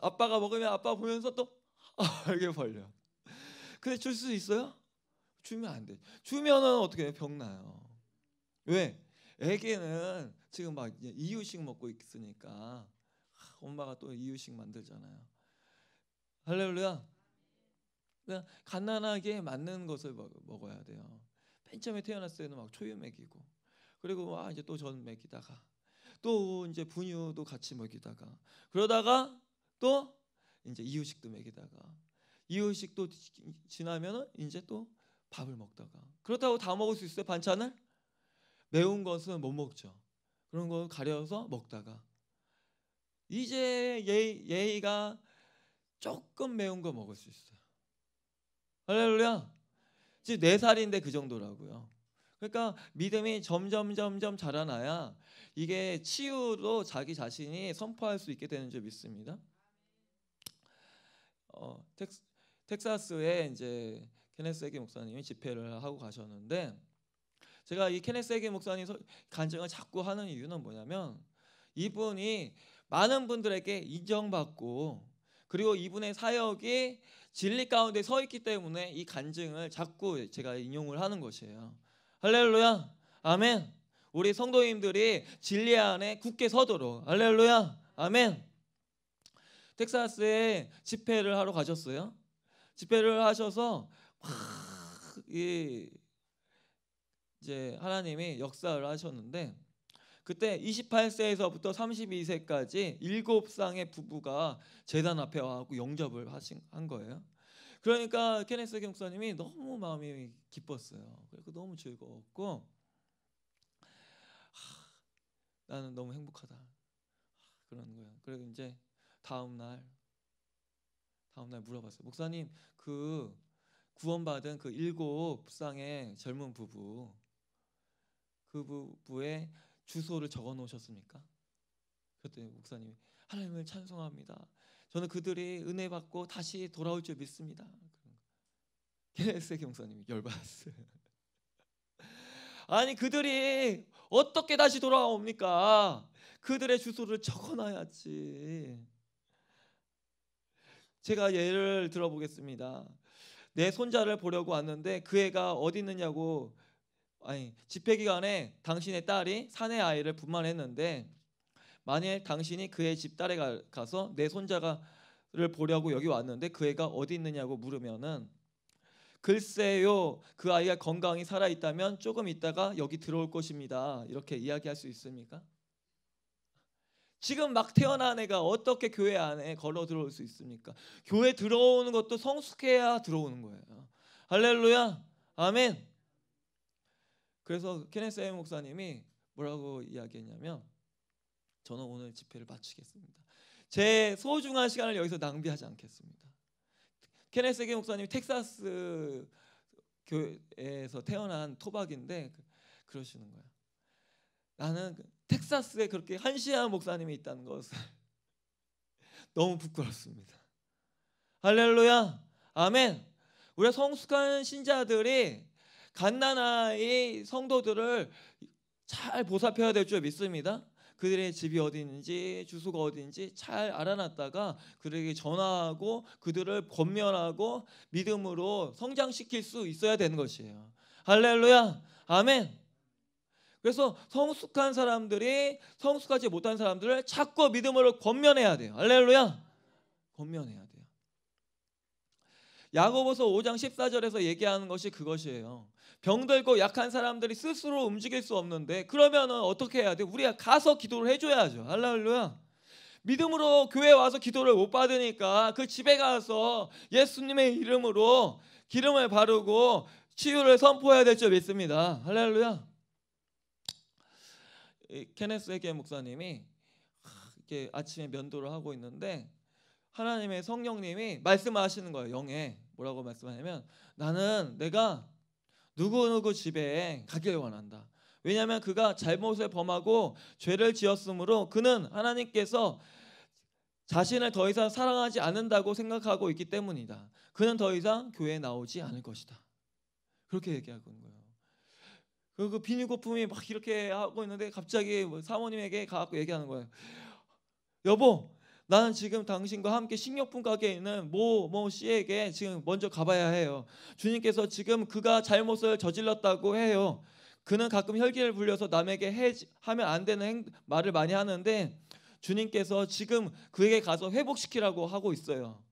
아빠가 먹으면 아빠 보면서 또 이렇게 벌려. 근데 줄수 있어요? 주면 안 돼. 주면은 어떻게 해요? 병나요. 왜? 애기는 지금 막 이유식 먹고 있으니까 엄마가 또 이유식 만들잖아요. 할렐루야. 그냥 가난하게 맞는 것을 먹어야 돼요. 맨 처음에 태어났을 때는 막 초유 먹이고 그리고 와 이제 또 전 먹이다가 또 이제 분유도 같이 먹이다가 그러다가 또 이제 이유식도 먹이다가 이유식도 지나면 이제 또 밥을 먹다가 그렇다고 다 먹을 수 있어요 반찬을 매운 것은 못 먹죠 그런 걸 가려서 먹다가 이제 예의, 예의가 조금 매운 거 먹을 수 있어요 할렐루야 지금 네 살인데 그 정도라고요 그러니까 믿음이 점점 점점 자라나야 이게 치유로 자기 자신이 선포할 수 있게 되는 줄 믿습니다. 어, 텍스, 텍사스에 이제 케네스에게 목사님이 집회를 하고 가셨는데 제가 이 케네스에게 목사님 간증을 자꾸 하는 이유는 뭐냐면 이분이 많은 분들에게 인정받고 그리고 이분의 사역이 진리 가운데 서 있기 때문에 이 간증을 자꾸 제가 인용을 하는 것이에요. 할렐루야. 아멘. 우리 성도님들이 진리 안에 굳게 서도록 할렐루야. 아멘. 텍사스에 집회를 하러 가셨어요. 집회를 하셔서 막이 이제 하나님이 역사를 하셨는데 그때 28세에서부터 32세까지 일곱 쌍의 부부가 제단 앞에 와갖고 영접을 하신 한 거예요. 그러니까 케네스 경사님이 너무 마음이 기뻤어요. 그리고 너무 즐거웠고 하, 나는 너무 행복하다 하, 그런 거예요. 그리고 이제 다음 날 다음 날 물어봤어요. 목사님 그 구원받은 그 일곱 쌍의 젊은 부부 그 부부의 주소를 적어 놓으셨습니까? 그랬더니 목사님이 하나님을 찬송합니다. 저는 그들이 은혜 받고 다시 돌아올 줄 믿습니다. 케네스 경사님이 열받았어요. 아니 그들이 어떻게 다시 돌아옵니까? 그들의 주소를 적어놔야지. 제가 예를 들어보겠습니다. 내 손자를 보려고 왔는데 그 애가 어디 있느냐고 아니 집회 기간에 당신의 딸이 사내 아이를 분만했는데 만일 당신이 그의 집 딸에 가서 내 손자가를 보려고 여기 왔는데 그 애가 어디 있느냐고 물으면은 글쎄요 그 아이가 건강히 살아 있다면 조금 있다가 여기 들어올 것입니다 이렇게 이야기할 수 있습니까? 지금 막 태어난 애가 어떻게 교회 안에 걸어 들어올 수 있습니까? 교회 들어오는 것도 성숙해야 들어오는 거예요. 할렐루야. 아멘. 그래서 케네스 목사님이 뭐라고 이야기했냐면 저는 오늘 집회를 마치겠습니다. 제 소중한 시간을 여기서 낭비하지 않겠습니다. 케네스 목사님이 텍사스 교회에서 태어난 토박인데 그, 그러시는 거예 나는 텍사스에 그렇게 한시아 목사님이 있다는 것을 너무 부끄럽습니다. 할렐루야. 아멘. 우리 성숙한 신자들이 갓난아이 성도들을 잘 보살펴야 될 줄 믿습니다. 그들의 집이 어디인지 주소가 어디인지 잘 알아놨다가 그들에게 전화하고 그들을 권면하고 믿음으로 성장시킬 수 있어야 되는 것이에요. 할렐루야. 아멘. 그래서 성숙한 사람들이 성숙하지 못한 사람들을 자꾸 믿음으로 권면해야 돼요. 할렐루야. 권면해야 돼요. 야고보서 5장 14절에서 얘기하는 것이 그것이에요. 병들고 약한 사람들이 스스로 움직일 수 없는데 그러면은 어떻게 해야 돼? 우리가 가서 기도를 해줘야죠. 할렐루야. 믿음으로 교회 와서 기도를 못 받으니까 그 집에 가서 예수님의 이름으로 기름을 바르고 치유를 선포해야 될 줄 믿습니다. 할렐루야. 케네스 에게 목사님이 이렇게 아침에 면도를 하고 있는데 하나님의 성령님이 말씀하시는 거예요. 영에 뭐라고 말씀하냐면 나는 내가 누구누구 집에 가길 원한다. 왜냐하면 그가 잘못을 범하고 죄를 지었으므로 그는 하나님께서 자신을 더 이상 사랑하지 않는다고 생각하고 있기 때문이다. 그는 더 이상 교회에 나오지 않을 것이다. 그렇게 얘기하고 있는 거예요. 그, 그 비닐 거품이 막 이렇게 하고 있는데 갑자기 뭐 사모님에게 가갖고 얘기하는 거예요. 여보, 나는 지금 당신과 함께 식료품 가게에 있는 모 모 씨에게 지금 먼저 가봐야 해요. 주님께서 지금 그가 잘못을 저질렀다고 해요. 그는 가끔 혈기를 불려서 남에게 해 하면 안 되는 행, 말을 많이 하는데 주님께서 지금 그에게 가서 회복시키라고 하고 있어요.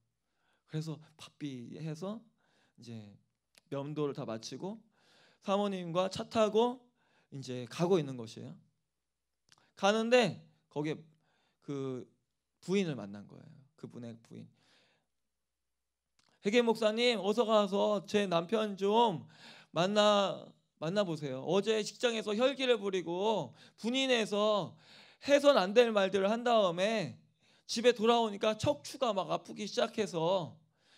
그래서 바삐 해서 이제 면도를 다 마치고 사모님과 차 타고 이제 가고 있는 것이에요. 가는데 거기에 그 부인을 만난 거예요. 그분의 부인. 회계 목사님 어서 가서 제 남편 좀 만나 만나 보세요. 어제 직장에서 혈기를 부리고 분인해서 해선 안될 말들을 한 다음에 집에 돌아오니까 척추가 막 아프기 시작해서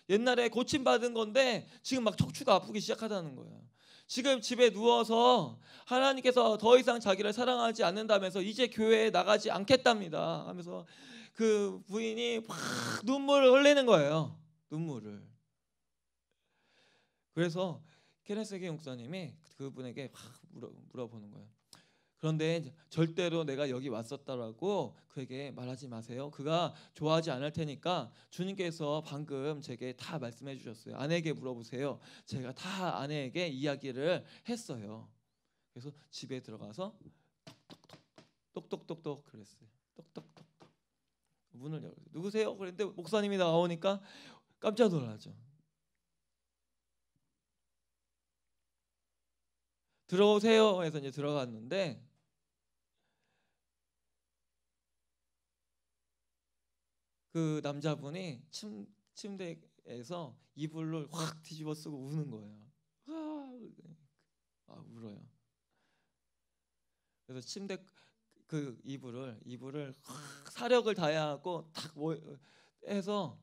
옛날에 고침 받은 건데 지금 막 척추가 아프기 시작하다는 거예요. 지금 집에 누워서 하나님께서 더 이상 자기를 사랑하지 않는다면서 이제 교회에 나가지 않겠답니다 하면서 그 부인이 막 눈물을 흘리는 거예요. 눈물을. 그래서 케네스기 목사님이 그분에게 막 물어보는 거예요. 그런데 절대로 내가 여기 왔었다라고 그에게 말하지 마세요. 그가 좋아하지 않을 테니까 주님께서 방금 제게 다 말씀해 주셨어요. 아내에게 물어보세요. 제가 다 아내에게 이야기를 했어요. 그래서 집에 들어가서 똑똑똑똑 그랬어요. 똑똑똑똑 문을 열어요. 누구세요? 그랬는데 목사님이 나오니까 깜짝 놀라죠. 들어오세요 해서 이제 들어갔는데 그 남자분이 침 침대에서 이불로 확 뒤집어 쓰고 우는 거예요. 아, 울어요. 그래서 침대 그 이불을 이불을 확 사력을 다해하고 탁 해서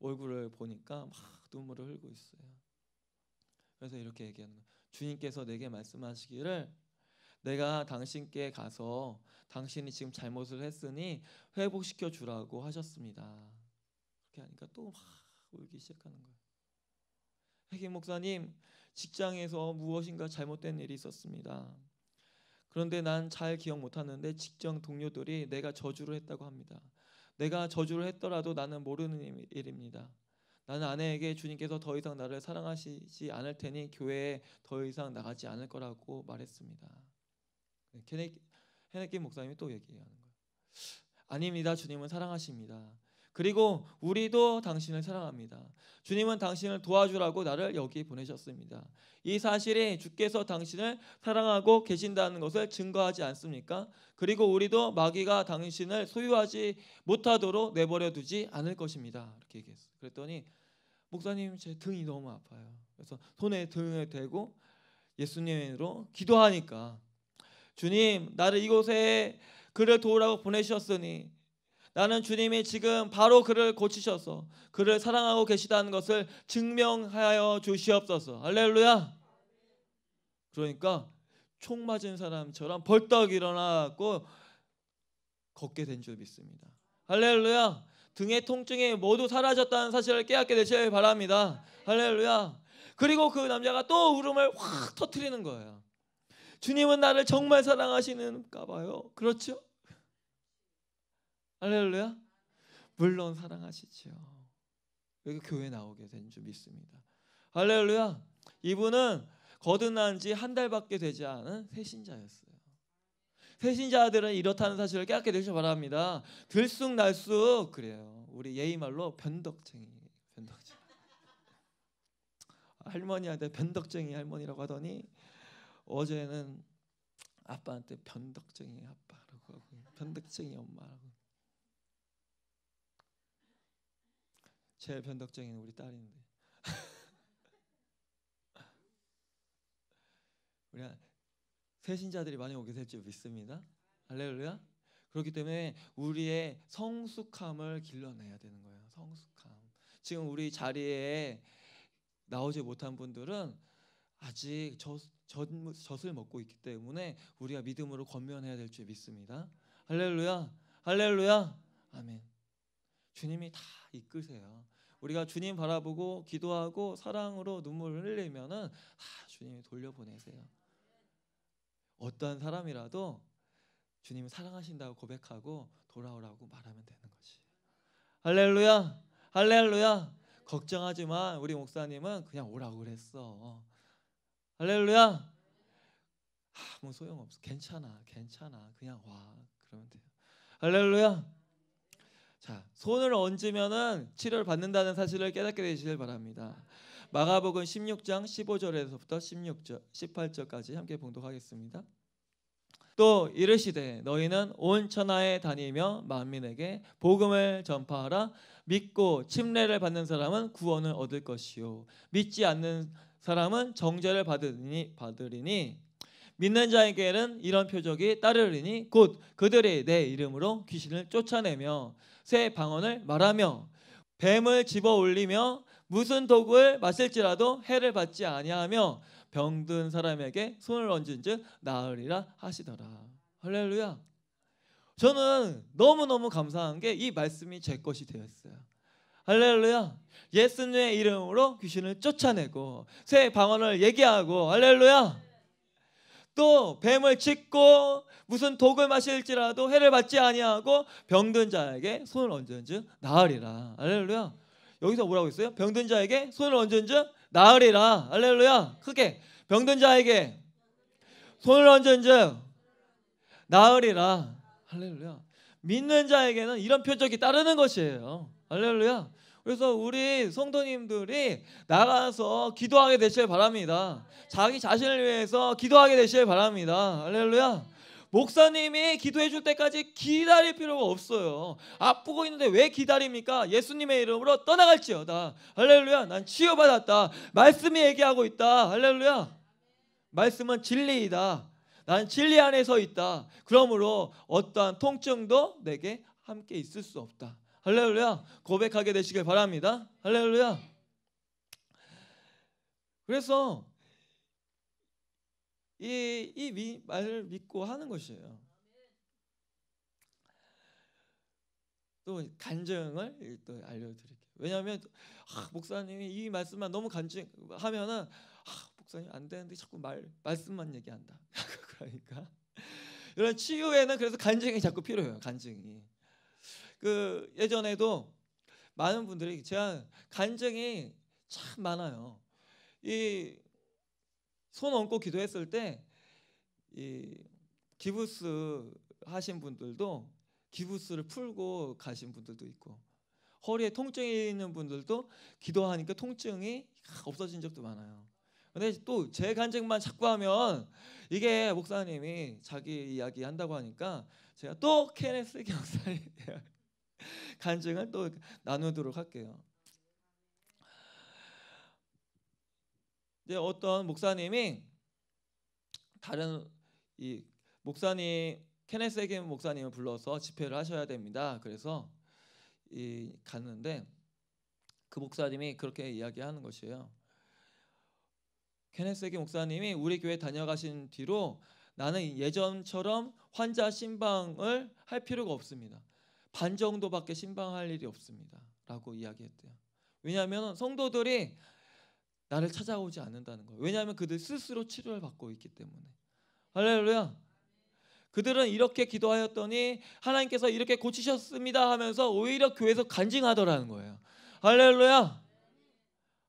얼굴을 보니까 막 눈물을 흘고 있어요. 그래서 이렇게 얘기하는 거예요. 주님께서 내게 말씀하시기를 내가 당신께 가서 당신이 지금 잘못을 했으니 회복시켜 주라고 하셨습니다. 그렇게 하니까 또 막 울기 시작하는 거예요. 회김 목사님, 직장에서 무엇인가 잘못된 일이 있었습니다. 그런데 난 잘 기억 못하는데 직장 동료들이 내가 저주를 했다고 합니다. 내가 저주를 했더라도 나는 모르는 일입니다. 나는 아내에게 주님께서 더 이상 나를 사랑하시지 않을 테니 교회에 더 이상 나가지 않을 거라고 말했습니다. 헤네키 네, 목사님이 또 얘기하는 거예요. 아닙니다. 주님은 사랑하십니다. 그리고 우리도 당신을 사랑합니다. 주님은 당신을 도와주라고 나를 여기 보내셨습니다. 이 사실이 주께서 당신을 사랑하고 계신다는 것을 증거하지 않습니까? 그리고 우리도 마귀가 당신을 소유하지 못하도록 내버려 두지 않을 것입니다. 이렇게 얘기했어요. 그랬더니 목사님 제 등이 너무 아파요. 그래서 손에 등을 대고 예수님으로 기도하니까 주님 나를 이곳에 그를 도우라고 보내셨으니 나는 주님이 지금 바로 그를 고치셔서 그를 사랑하고 계시다는 것을 증명하여 주시옵소서. 할렐루야. 그러니까 총 맞은 사람처럼 벌떡 일어나고 걷게 된 줄 믿습니다. 할렐루야. 등의 통증이 모두 사라졌다는 사실을 깨닫게 되시길 바랍니다. 할렐루야. 그리고 그 남자가 또 울음을 확 터트리는 거예요. 주님은 나를 정말 사랑하시는가 봐요. 그렇죠? 할렐루야. 물론 사랑하시지요. 여기 교회 나오게 된줄 믿습니다. 할렐루야. 이분은 거듭난 지 한 달밖에 되지 않은 새신자였어요. 새신자들은 이렇다는 사실을 깨닫게 되시기 바랍니다. 들쑥날쑥 그래요. 우리 예의 말로 변덕쟁이, 변덕쟁이. 아, 할머니한테 변덕쟁이 할머니라고 하더니 어제는 아빠한테 변덕쟁이 아빠라고 하고 변덕쟁이 엄마라고 제일 변덕쟁이는 우리 딸인데. 우리 새 신자들이 많이 오게 될 줄 믿습니다. 할렐루야. 그렇기 때문에 우리의 성숙함을 길러내야 되는 거예요. 성숙함. 지금 우리 자리에 나오지 못한 분들은 아직 젖, 젖, 을 먹고 있기 때문에 우리가 믿음으로 권면해야될 줄 믿습니다. 할렐루야. 할렐루야. 아멘. 주님이 다 이끄세요. 우리가 주님 바라보고 기도하고 사랑으로 눈물을 흘리면은 아, 주님이 돌려보내세요. 어떠한 사람이라도 주님을 사랑하신다고 고백하고 돌아오라고 말하면 되는 거지. 할렐루야. 할렐루야. 걱정하지만 우리 목사님은 그냥 오라고 그랬어. 할렐루야. 아무 소용없어. 괜찮아. 괜찮아. 그냥 와. 그러면 돼요. 할렐루야. 자, 손을 얹으면은 치료를 받는다는 사실을 깨닫게 되시길 바랍니다. 마가복음 16장 15절에서부터 16절 18절까지 함께 봉독하겠습니다. 또 이르시되 너희는 온 천하에 다니며 만민에게 복음을 전파하라 믿고 침례를 받는 사람은 구원을 얻을 것이요 믿지 않는 사람은 정죄를 받으리니 받으리니 믿는 자에게는 이런 표적이 따르리니 곧 그들이 내 이름으로 귀신을 쫓아내며 새 방언을 말하며 뱀을 집어 올리며 무슨 도구를 마실지라도 해를 받지 아니하며 병든 사람에게 손을 얹은즉 나으리라 하시더라. 할렐루야. 저는 너무너무 감사한 게 이 말씀이 제 것이 되었어요. 할렐루야. 예수님의 이름으로 귀신을 쫓아내고 새 방언을 얘기하고 할렐루야. 또 뱀을 찢고 무슨 독을 마실지라도 해를 받지 아니하고 병든 자에게 손을 얹은즉 나으리라. 알렐루야 여기서 뭐라고 했어요? 병든 자에게 손을 얹은즉 나으리라. 알렐루야 크게 병든 자에게 손을 얹은즉 나으리라. 할렐루야. 믿는 자에게는 이런 표적이 따르는 것이에요. 할렐루야. 그래서 우리 성도님들이 나가서 기도하게 되시길 바랍니다. 자기 자신을 위해서 기도하게 되시길 바랍니다. 할렐루야. 목사님이 기도해 줄 때까지 기다릴 필요가 없어요. 아프고 있는데 왜 기다립니까? 예수님의 이름으로 떠나갈지어다. 할렐루야. 난 치유받았다. 말씀이 얘기하고 있다. 할렐루야. 말씀은 진리이다. 난 진리 안에서 있다. 그러므로 어떠한 통증도 내게 함께 있을 수 없다. 할렐루야 고백하게 되시길 바랍니다. 할렐루야. 그래서 이, 이 미, 말을 믿고 하는 것이에요. 또 간증을 또 알려드릴게요. 왜냐하면 아, 목사님이 이 말씀만 너무 간증하면은 아, 목사님 안 되는데 자꾸 말 말씀만 얘기한다. 그러니까 이런 치유에는 그래서 간증이 자꾸 필요해요. 간증이 그 예전에도 많은 분들이 제가 간증이 참 많아요. 이손 얹고 기도했을 때 이 기부스 하신 분들도 기부스를 풀고 가신 분들도 있고 허리에 통증이 있는 분들도 기도하니까 통증이 없어진 적도 많아요. 근데 또 제 간증만 자꾸 하면 이게 목사님이 자기 이야기 한다고 하니까 제가 또 케네스 경사님 간증을 또 나누도록 할게요. 이제 어떤 목사님이 다른 이 목사님 케네스 겐 목사님을 불러서 집회를 하셔야 됩니다. 그래서 이 갔는데 그 목사님이 그렇게 이야기하는 것이에요. 케네스 겐 목사님이 우리 교회 다녀가신 뒤로 나는 예전처럼 환자 신방을 할 필요가 없습니다. 반 정도밖에 신방할 일이 없습니다라고 이야기했대요. 왜냐하면 성도들이 나를 찾아오지 않는다는 거예요. 왜냐하면 그들 스스로 치료를 받고 있기 때문에 할렐루야. 그들은 이렇게 기도하였더니 하나님께서 이렇게 고치셨습니다 하면서 오히려 교회에서 간증하더라는 거예요. 할렐루야.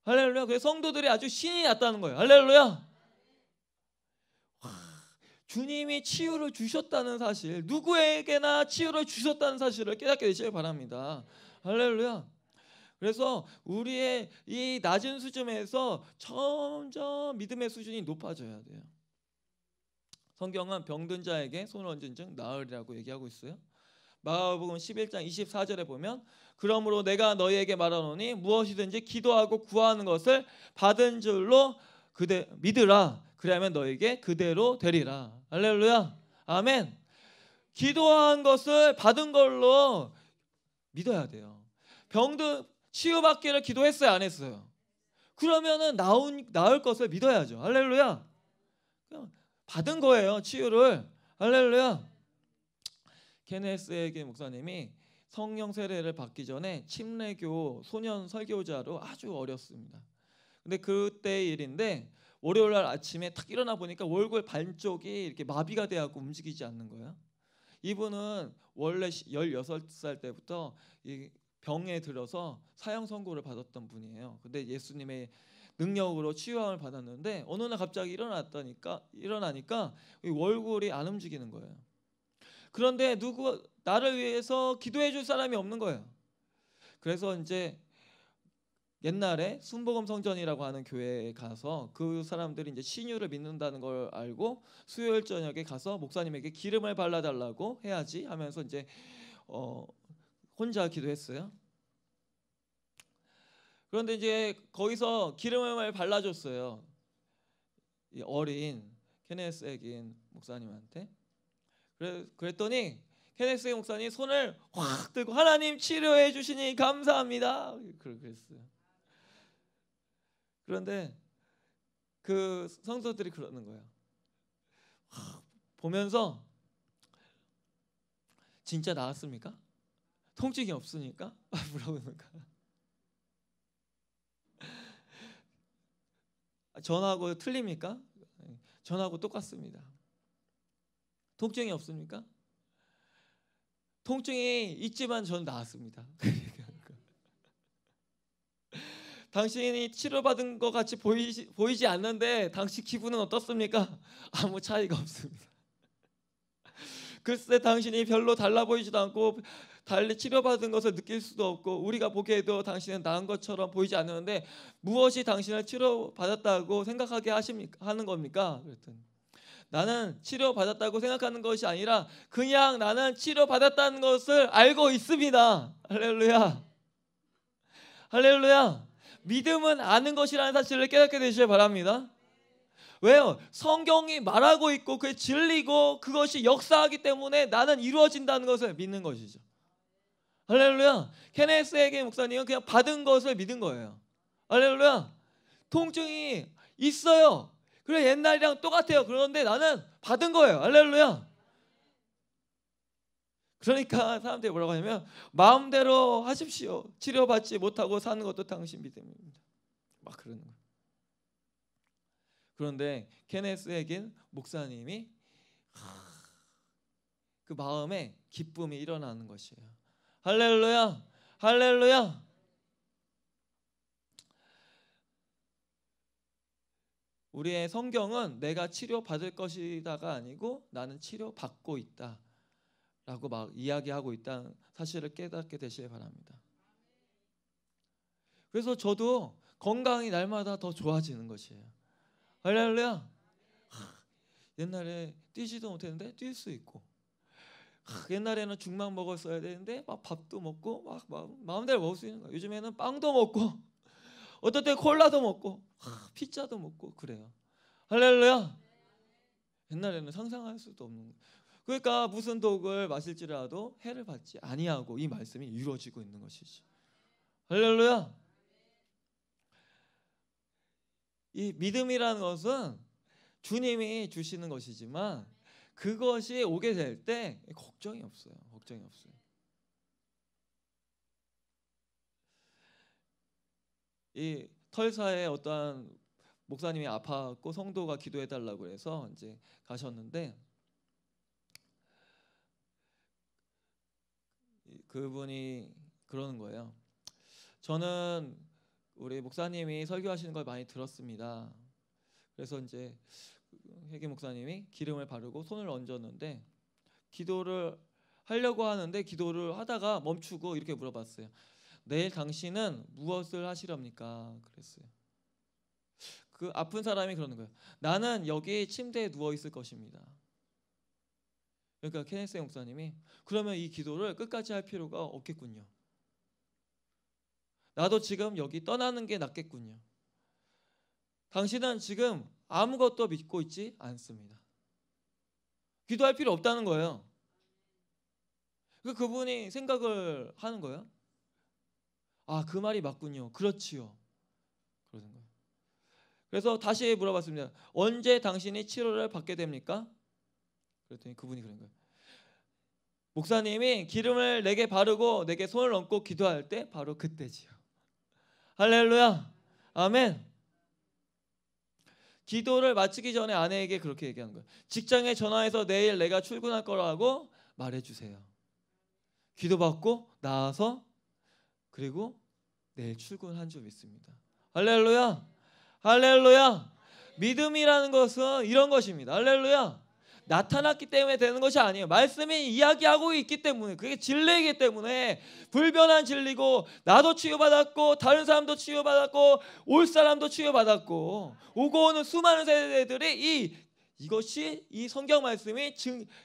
할렐루야. 그래서 성도들이 아주 신이 났다는 거예요. 할렐루야. 주님이 치유를 주셨다는 사실, 누구에게나 치유를 주셨다는 사실을 깨닫게 되시길 바랍니다. 할렐루야. 그래서 우리의 이 낮은 수준에서 점점 믿음의 수준이 높아져야 돼요. 성경은 병든 자에게 손을 얹은 즉 나으리라고 얘기하고 있어요. 마가복음 11장 24절에 보면 그러므로 내가 너희에게 말하노니 무엇이든지 기도하고 구하는 것을 받은 줄로 그대 믿으라 그리하면 너에게 그대로 되리라. 할렐루야. 아멘. 기도한 것을 받은 걸로 믿어야 돼요. 병든 치유받기를 기도했어요, 안 했어요? 그러면은 나은 나을 것을 믿어야죠. 할렐루야. 받은 거예요, 치유를. 할렐루야. 케네스에게 목사님이 성령 세례를 받기 전에 침례교 소년 설교자로 아주 어렸습니다. 근데 그때 일인데 월요일 날 아침에 탁 일어나 보니까 얼굴 반쪽이 이렇게 마비가 돼갖고 움직이지 않는 거예요. 이분은 원래 16살 때부터 병에 들어서 사형 선고를 받았던 분이에요. 근데 예수님의 능력으로 치유함을 받았는데 어느 날 갑자기 일어났다니까 일어나니까 얼굴이 안 움직이는 거예요. 그런데 누구 나를 위해서 기도해 줄 사람이 없는 거예요. 그래서 이제 옛날에 순복음 성전이라고 하는 교회에 가서 그 사람들이 이제 신유를 믿는다는 걸 알고 수요일 저녁에 가서 목사님에게 기름을 발라달라고 해야지 하면서 이제 어 혼자 기도했어요. 그런데 이제 거기서 기름을 발라줬어요. 어린 케네스 에긴 목사님한테. 그래, 그랬더니 케네스 목사님 손을 확 들고 하나님 치료해 주시니 감사합니다. 그랬어요. 그런데 그 성도들이 그러는 거예요. 보면서 진짜 나았습니까? 통증이 없으니까 물어보는 거야. 아, 전하고 틀립니까? 전하고 똑같습니다. 통증이 없습니까? 통증이 있지만 전 나았습니다. 당신이 치료받은 것 같이 보이지, 보이지 않는데 당신 기분은 어떻습니까? 아무 차이가 없습니다. 글쎄 당신이 별로 달라 보이지도 않고 달리 치료받은 것을 느낄 수도 없고 우리가 보기에도 당신은 나은 것처럼 보이지 않는데 무엇이 당신을 치료받았다고 생각하게 하십니까 하는 겁니까? 그랬더니 나는 치료받았다고 생각하는 것이 아니라 그냥 나는 치료받았다는 것을 알고 있습니다. 할렐루야. 할렐루야. 믿음은 아는 것이라는 사실을 깨닫게 되시길 바랍니다. 왜요? 성경이 말하고 있고 그게 진리고 그것이 역사하기 때문에 나는 이루어진다는 것을 믿는 것이죠. 할렐루야. 케네스에게 목사님은 그냥 받은 것을 믿은 거예요. 할렐루야. 통증이 있어요. 그래 옛날이랑 똑같아요. 그런데 나는 받은 거예요. 할렐루야. 그러니까 사람들이 뭐라고 하냐면 마음대로 하십시오. 치료받지 못하고 사는 것도 당신 믿음입니다. 막 그러는 거예요. 그런데 케네스에겐 목사님이 그 마음에 기쁨이 일어나는 것이에요. 할렐루야, 할렐루야. 우리의 성경은 내가 치료받을 것이다가 아니고 나는 치료받고 있다. 라고 막 이야기하고 있다는 사실을 깨닫게 되시길 바랍니다. 그래서 저도 건강이 날마다 더 좋아지는 것이에요. 할렐루야. 옛날에 뛰지도 못했는데 뛸 수 있고. 옛날에는 죽만 먹었어야 되는데 막 밥도 먹고 막, 마음대로 먹을 수 있는 거예요. 요즘에는 빵도 먹고 어떨 때 콜라도 먹고 피자도 먹고 그래요. 할렐루야. 옛날에는 상상할 수도 없는 거예요. 그러니까 무슨 독을 마실지라도 해를 받지 아니하고 이 말씀이 이루어지고 있는 것이지. 할렐루야. 이 믿음이라는 것은 주님이 주시는 것이지만 그것이 오게 될 때 걱정이 없어요. 걱정이 없어요. 이 털사에 어떠한 목사님이 아팠고 성도가 기도해 달라고 해서 이제 가셨는데 그분이 그러는 거예요. 저는 우리 목사님이 설교하시는 걸 많이 들었습니다. 그래서 이제 회계 목사님이 기름을 바르고 손을 얹었는데 기도를 하려고 하는데 기도를 하다가 멈추고 이렇게 물어봤어요. 내일 당신은 무엇을 하시렵니까? 그랬어요. 그 아픈 사람이 그러는 거예요. 나는 여기 침대에 누워 있을 것입니다. 그러니까 케네스 목사님이 그러면 이 기도를 끝까지 할 필요가 없겠군요. 나도 지금 여기 떠나는 게 낫겠군요. 당신은 지금 아무것도 믿고 있지 않습니다. 기도할 필요 없다는 거예요. 그 그분이 생각을 하는 거예요. 아, 그 말이 맞군요. 그렇지요. 그러는 거예요. 그래서 다시 물어봤습니다. 언제 당신이 치료를 받게 됩니까? 그랬더니 그분이 그런 거예요. 목사님이 기름을 내게 바르고 내게 손을 얹고 기도할 때 바로 그때지요. 할렐루야. 아멘. 기도를 마치기 전에 아내에게 그렇게 얘기하는 거예요. 직장에 전화해서 내일 내가 출근할 거라고 말해 주세요. 기도 받고 나와서 그리고 내일 출근한 줄 믿습니다. 할렐루야. 할렐루야. 믿음이라는 것은 이런 것입니다. 할렐루야. 나타났기 때문에 되는 것이 아니에요. 말씀이 이야기하고 있기 때문에 그게 진리이기 때문에 불변한 진리고 나도 치유받았고 다른 사람도 치유받았고 올 사람도 치유받았고 오고 오는 수많은 세대들이 이 이것이 이 성경 말씀이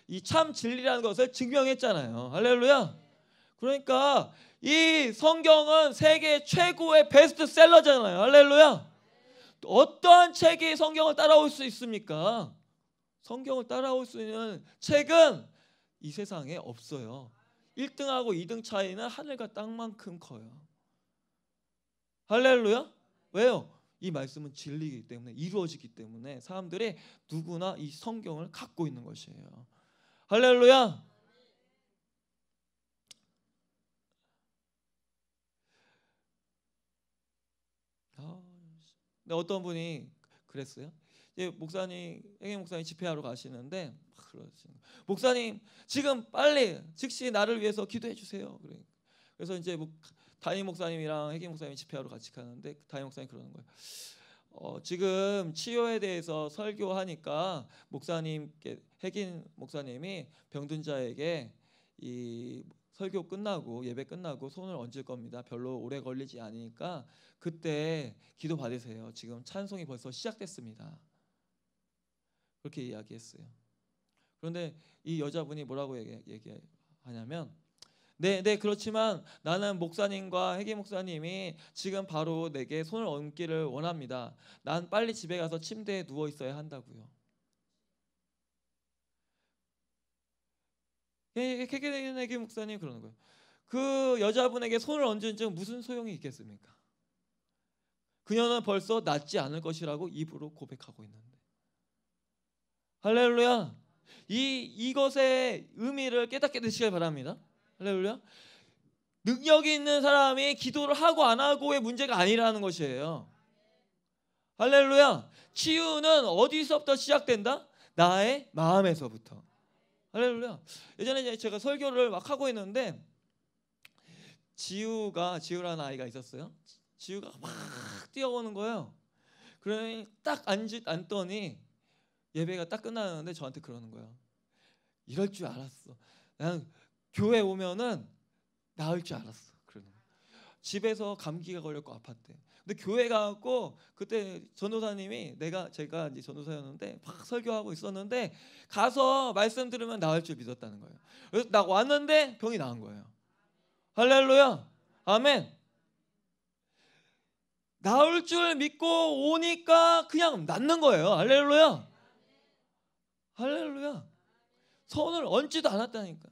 이참 진리라는 것을 증명했잖아요. 할렐루야. 그러니까 이 성경은 세계 최고의 베스트셀러잖아요. 할렐루야. 어떠한 책이 성경을 따라올 수 있습니까? 성경을 따라올 수 있는 책은 이 세상에 없어요. 1등하고 2등 차이는 하늘과 땅만큼 커요. 할렐루야? 왜요? 이 말씀은 진리이기 때문에 이루어지기 때문에 사람들이 누구나 이 성경을 갖고 있는 것이에요. 할렐루야. 아, 근데 어떤 분이 그랬어요. 목사님, 행행 목사님 집회하러 가시는데 그러시는 목사님 지금 빨리 즉시 나를 위해서 기도해 주세요. 그래. 그러니까. 그래서 이제 뭐 다임 목사님이랑 해 목사님 집회하러 같이 가는데 그 다임 목사님 그러는 거예요. 어, 지금 치유에 대해서 설교하니까 목사님께 해긴 목사님이 병든 자에게 이 설교 끝나고 예배 끝나고 손을 얹을 겁니다. 별로 오래 걸리지 않으니까 그때 기도 받으세요. 지금 찬송이 벌써 시작됐습니다. 그렇게 이야기했어요. 그런데 이 여자분이 뭐라고 얘기, 얘기하냐면 네, 네, 그렇지만 나는 목사님과 회계 목사님이 지금 바로 내게 손을 얹기를 원합니다. 난 빨리 집에 가서 침대에 누워 있어야 한다고요. 회계 예, 예, 목사님 그러는 거예요. 그 여자분에게 손을 얹은 즉 무슨 소용이 있겠습니까? 그녀는 벌써 낫지 않을 것이라고 입으로 고백하고 있는데. 할렐루야. 이 이것의 의미를 깨닫게 되시길 바랍니다. 할렐루야. 능력이 있는 사람이 기도를 하고 안 하고의 문제가 아니라는 것이에요. 할렐루야. 치유는 어디서부터 시작된다? 나의 마음에서부터. 할렐루야. 예전에 제가 설교를 막 하고 있는데 지우가 지우라는 아이가 있었어요. 지우가 막 뛰어오는 거예요. 그러니 딱 앉, 앉더니 예배가 딱 끝나는데 저한테 그러는 거야. 이럴 줄 알았어. 나 교회 오면은 나을 줄 알았어. 그러는 거야. 집에서 감기가 걸렸고 아팠대. 근데 교회 가고 그때 전도사님이 내가 제가 이제 전도사였는데 막 설교하고 있었는데 가서 말씀 들으면 나을 줄 믿었다는 거예요. 그래서 나 왔는데 병이 나은 거예요. 할렐루야. 아멘. 나올줄 믿고 오니까 그냥 낫는 거예요. 할렐루야. 할렐루야. 손을 얹지도 않았다니까.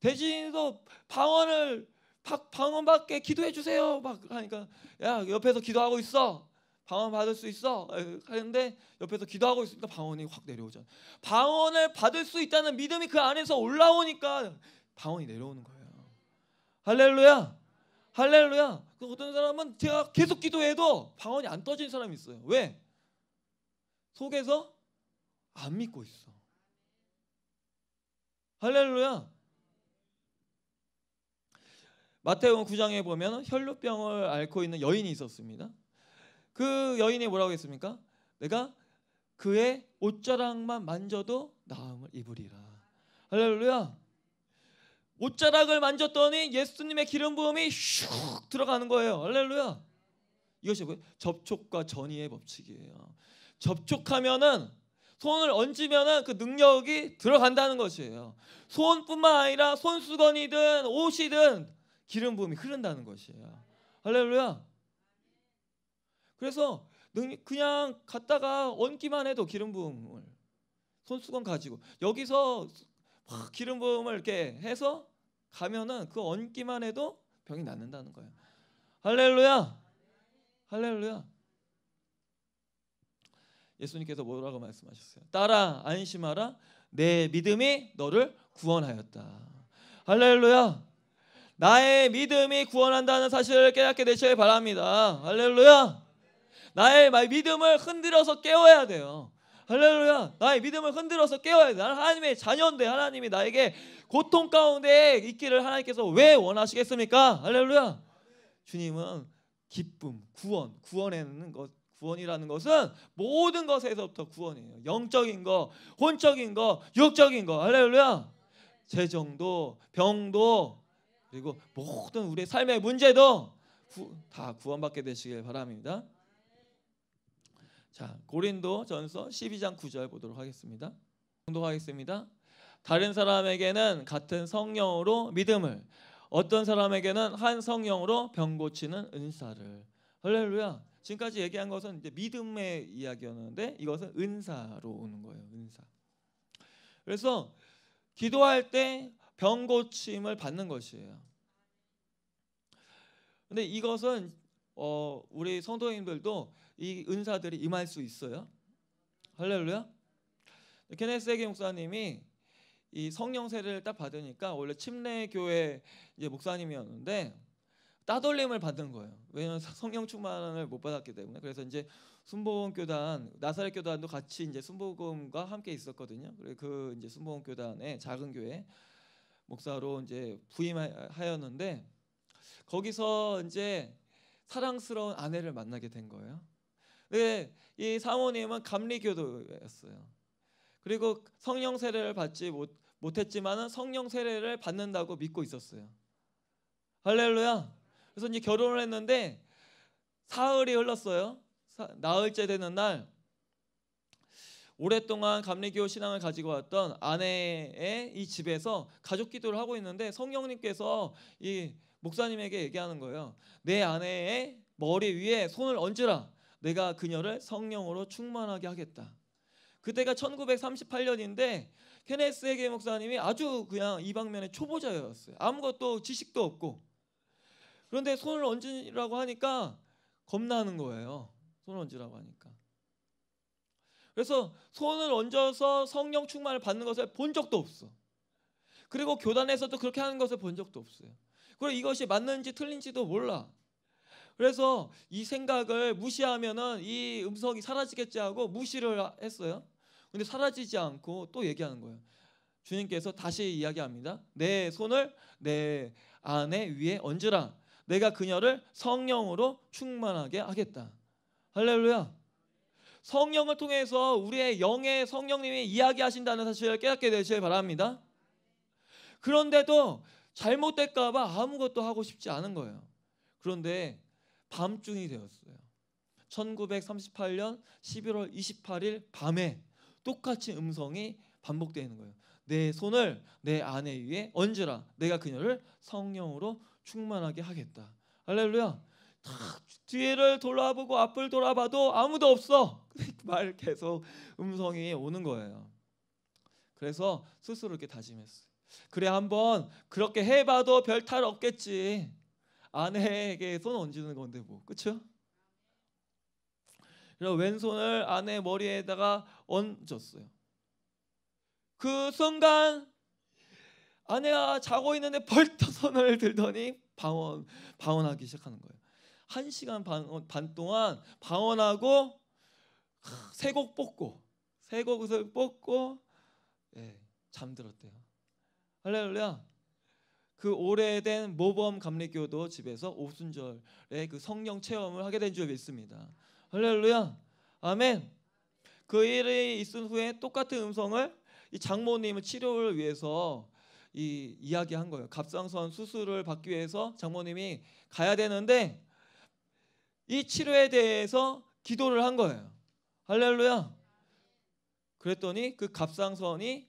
대신도 방언을 방언 밖에 기도해 주세요. 막 하니까 야 옆에서 기도하고 있어. 방언 받을 수 있어. 하는데 옆에서 기도하고 있으니까 방언이 확 내려오잖아. 방언을 받을 수 있다는 믿음이 그 안에서 올라오니까 방언이 내려오는 거예요. 할렐루야. 할렐루야. 그 어떤 사람은 제가 계속 기도해도 방언이 안떠진 사람이 있어요. 왜? 속에서 안 믿고 있어. 할렐루야. 마태복 9장에 보면 혈루병을 앓고 있는 여인이 있었습니다. 그 여인이 뭐라고 했습니까? 내가 그의 옷자락만 만져도 나음을 입으리라. 할렐루야. 옷자락을 만졌더니 예수님의 기름 부음이 슉 들어가는 거예요. 할렐루야. 이것이 뭐 접촉과 전이의 법칙이에요. 접촉하면은 손을 얹으면그 능력이 들어간다는 것이에요. 손뿐만 아니라 손수건이든 옷이든 기름 부음이 흐른다는 것이에요. 할렐루야. 그래서 그냥 갔다가 얹기만 해도 기름 부음을 손수건 가지고 여기서 기름 부음을 이렇게 해서 가면은 그 얹기만 해도 병이 낫는다는 거예요. 할렐루야. 할렐루야. 예수님께서 뭐라고 말씀하셨어요? 따라 안심하라 내 믿음이 너를 구원하였다. 할렐루야. 나의 믿음이 구원한다는 사실을 깨닫게 되셔야 바랍니다. 할렐루야. 나의 믿음을 흔들어서 깨워야 돼요. 할렐루야. 나의 믿음을 흔들어서 깨워야 돼. 나는 하나님의 자녀인데 하나님이 나에게 고통 가운데 있기를 하나님께서 왜 원하시겠습니까? 할렐루야. 주님은 기쁨, 구원, 구원에는 것 구원이라는 것은 모든 것에서부터 구원이에요. 영적인 거, 혼적인 거, 육적인 거. 할렐루야. 재정도, 병도, 그리고 모든 우리의 삶의 문제도 구, 다 구원받게 되시길 바랍니다. 자, 고린도 전서 12장 9절 보도록 하겠습니다. 공도하겠습니다. 다른 사람에게는 같은 성령으로 믿음을, 어떤 사람에게는 한 성령으로 병 고치는 은사를. 할렐루야. 지금까지 얘기한 것은 이제 믿음의 이야기였는데 이것은 은사로 오는 거예요. 은사. 그래서 기도할 때 병 고침을 받는 것이에요. 근데 이것은 어, 우리 성도님들도 이 은사들이 임할 수 있어요. 할렐루야. 케네스 에게 목사님이 이 성령 세례를 딱 받으니까 원래 침례 교회 이제 목사님이었는데 따돌림을 받은 거예요. 왜냐하면 성령 충만을 못 받았기 때문에. 그래서 이제 순복음 교단 나사렛 교단도 같이 이제 순복음과 함께 있었거든요. 그리고그 이제 순복음 교단의 작은 교회 목사로 이제 부임하였는데 거기서 이제 사랑스러운 아내를 만나게 된 거예요. 근데 네, 이 사모님은 감리교도였어요. 그리고 성령 세례를 받지 못, 못했지만은 성령 세례를 받는다고 믿고 있었어요. 할렐루야. 그래서 이제 결혼을 했는데 사흘이 흘렀어요. 사, 나흘째 되는 날 오랫동안 감리교 신앙을 가지고 왔던 아내의 이 집에서 가족 기도를 하고 있는데 성령님께서 이 목사님에게 얘기하는 거예요. 내 아내의 머리 위에 손을 얹으라. 내가 그녀를 성령으로 충만하게 하겠다. 그때가 1938년인데 케네스 에게 목사님이 아주 그냥 이 방면의 초보자였어요. 아무것도 지식도 없고 그런데 손을 얹으라고 하니까 겁나는 거예요. 손을 얹으라고 하니까. 그래서 손을 얹어서 성령 충만을 받는 것을 본 적도 없어. 그리고 교단에서도 그렇게 하는 것을 본 적도 없어요. 그리고 이것이 맞는지 틀린지도 몰라. 그래서 이 생각을 무시하면이 음성이 사라지겠지 하고 무시를 했어요. 근데 사라지지 않고 또 얘기하는 거예요. 주님께서 다시 이야기합니다. 내 손을 내 안에 위에 얹으라. 내가 그녀를 성령으로 충만하게 하겠다. 할렐루야. 성령을 통해서 우리의 영의 성령님이 이야기하신다는 사실을 깨닫게 되시길 바랍니다. 그런데도 잘못될까봐 아무것도 하고 싶지 않은 거예요. 그런데 밤중이 되었어요. 1938년 11월 28일 밤에 똑같이 음성이 반복되는 거예요. 내 손을 내 아내 위에 얹으라. 내가 그녀를 성령으로 충만하게 하겠다. 할렐루야. 뒤를 돌아보고 앞을 돌아봐도 아무도 없어. 말 계속 음성이 오는 거예요. 그래서 스스로 이렇게 다짐했어요. 그래 한번 그렇게 해봐도 별 탈 없겠지. 아내에게 손 얹는 건데 뭐그렇 그래서 왼손을 아내 머리에다가 얹었어요. 그 순간 아내가 자고 있는데 벌떡 손을 들더니 방언 방언하기 시작하는 거예요. 한 시간 반, 반 동안 방언하고 세곡 뽑고 세 곡을 뽑고 예, 잠들었대요. 할렐루야. 그 오래된 모범 감리교도 집에서 오순절에 그 성령 체험을 하게 된줄 믿습니다. 할렐루야. 아멘. 그 일이 있은 후에 똑같은 음성을 이 장모님을 치료를 위해서 이 이야기한 거예요. 갑상선 수술을 받기 위해서 장모님이 가야 되는데 이 치료에 대해서 기도를 한 거예요. 할렐루야. 그랬더니 그 갑상선이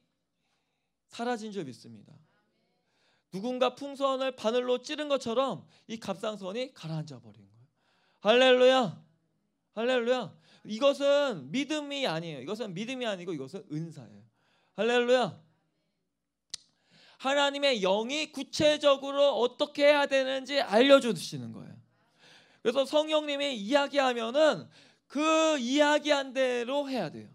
사라진 적이 있습니다. 누군가 풍선을 바늘로 찌른 것처럼 이 갑상선이 가라앉아 버린 거예요. 할렐루야. 할렐루야. 이것은 믿음이 아니에요. 이것은 믿음이 아니고 이것은 은사예요. 할렐루야. 하나님의 영이 구체적으로 어떻게 해야 되는지 알려주시는 거예요. 그래서 성령님이 이야기하면은 그 이야기한 대로 해야 돼요.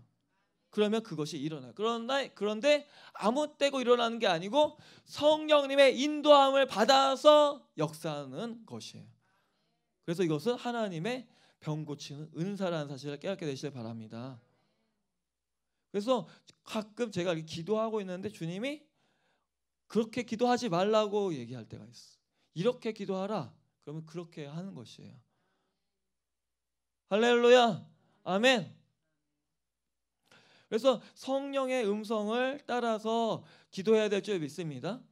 그러면 그것이 일어나 그런데, 그런데 아무 때고 일어나는 게 아니고 성령님의 인도함을 받아서 역사하는 것이에요. 그래서 이것은 하나님의 병 고치는 은사라는 사실을 깨닫게 되시길 바랍니다. 그래서 가끔 제가 기도하고 있는데 주님이 그렇게 기도하지 말라고 얘기할 때가 있어. 이렇게 기도하라. 그러면 그렇게 하는 것이에요. 할렐루야. 아멘. 그래서 성령의 음성을 따라서 기도해야 될 줄 믿습니다.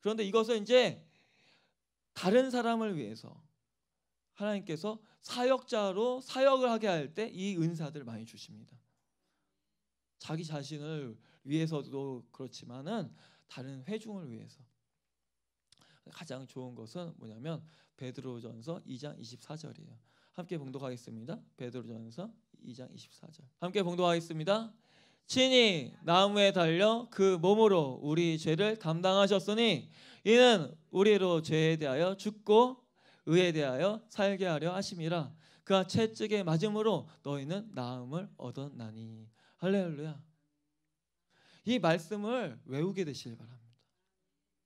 그런데 이것은 이제 다른 사람을 위해서 하나님께서 사역자로 사역을 하게 할 때 이 은사들을 많이 주십니다. 자기 자신을 위해서도 그렇지만은 다른 회중을 위해서. 가장 좋은 것은 뭐냐면 베드로전서 2장 24절이에요. 함께 봉독하겠습니다. 베드로전서 2장 24절. 함께 봉독하겠습니다. 친히 나무에 달려 그 몸으로 우리 죄를 담당하셨으니 이는 우리로 죄에 대하여 죽고 의에 대하여 살게 하려 하심이라 그가 채찍에 맞음으로 너희는 나음을 얻었나니 할렐루야. 이 말씀을 외우게 되시길 바랍니다.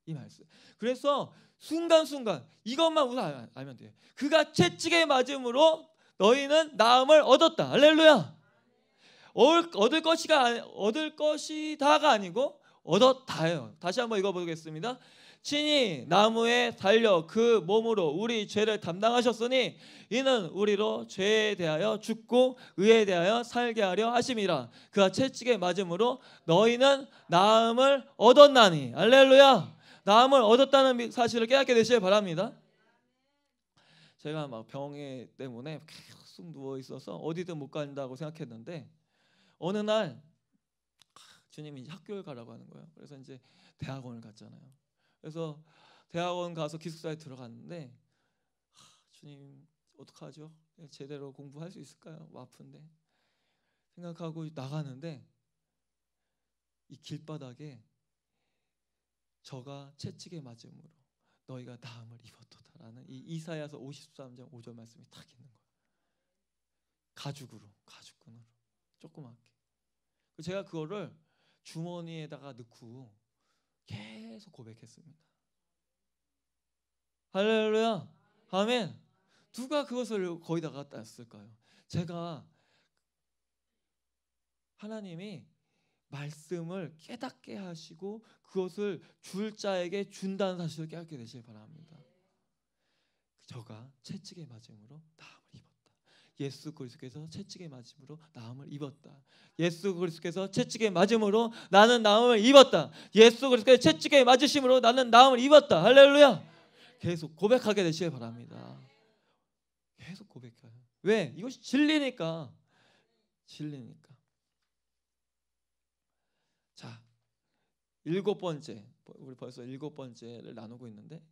이 말씀. 그래서 순간순간 이것만 우선 알면 돼요. 그가 채찍에 맞음으로 너희는 나음을 얻었다. 할렐루야. 얻을 것이가 얻을 것이다가 아니고 얻었다요. 다시 한번 읽어보겠습니다. 친히 나무에 달려 그 몸으로 우리 죄를 담당하셨으니 이는 우리로 죄에 대하여 죽고 의에 대하여 살게 하려 하심이라 그가 채찍에 맞음으로 너희는 나음을 얻었나니 알렐루야 나음을 얻었다는 사실을 깨닫게 되시길 바랍니다 제가 막 병에 때문에 계속 누워 있어서 어디든 못 간다고 생각했는데 어느 날 주님이 학교를 가라고 하는 거예요 그래서 이제 대학원을 갔잖아요 그래서 대학원 가서 기숙사에 들어갔는데 하, 주님 어떡하죠? 제대로 공부할 수 있을까요? 뭐 아픈데 생각하고 나가는데 이 길바닥에 저가 채찍에 맞음으로 너희가 다음을 입었도다라는 이 이사야서 53장 5절 말씀이 딱 있는 거예요. 가죽으로 가죽끈으로 조그맣게 제가 그거를 주머니에다가 넣고 계속 고백했습니다. 할렐루야. 아멘. 누가 그것을 거기다가 땄을까요? 제가 하나님이 말씀을 깨닫게 하시고 그것을 줄 자에게 준다는 사실을 깨닫게 되시길 바랍니다. 저가 채찍에 맞음으로 다 예수 그리스께서 채찍에 맞음으로 나음을 입었다. 예수 그리스께서 채찍에 맞음으로 나는 나음을 입었다. 예수 그리스께서 채찍에 맞으심으로 나는 나음을 입었다. 할렐루야. 계속 고백하게 되시길 바랍니다. 계속 고백해요. 왜? 이것이 진리니까. 진리니까. 자, 일곱 번째 우리 벌써 일곱 번째를 나누고 있는데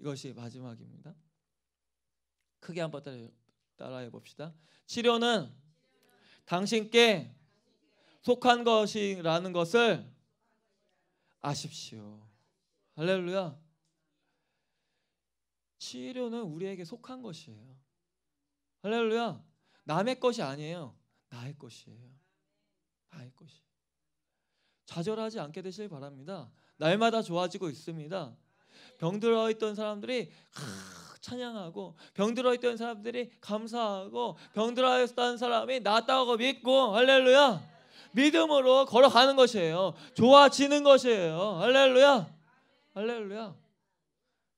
이것이 마지막입니다. 크게 한번 따라해 봅시다. 치료는 당신께 속한 것이라는 것을 아십시오. 할렐루야. 치료는 우리에게 속한 것이에요. 할렐루야. 남의 것이 아니에요. 나의 것이에요. 나의 것이. 좌절하지 않게 되시길 바랍니다. 날마다 좋아지고 있습니다. 병들어 있던 사람들이 하, 찬양하고 병들어 있던 사람들이 감사하고 병들어 있던 사람이 낫다고 믿고 할렐루야 믿음으로 걸어가는 것이에요 좋아지는 것이에요 할렐루야 할렐루야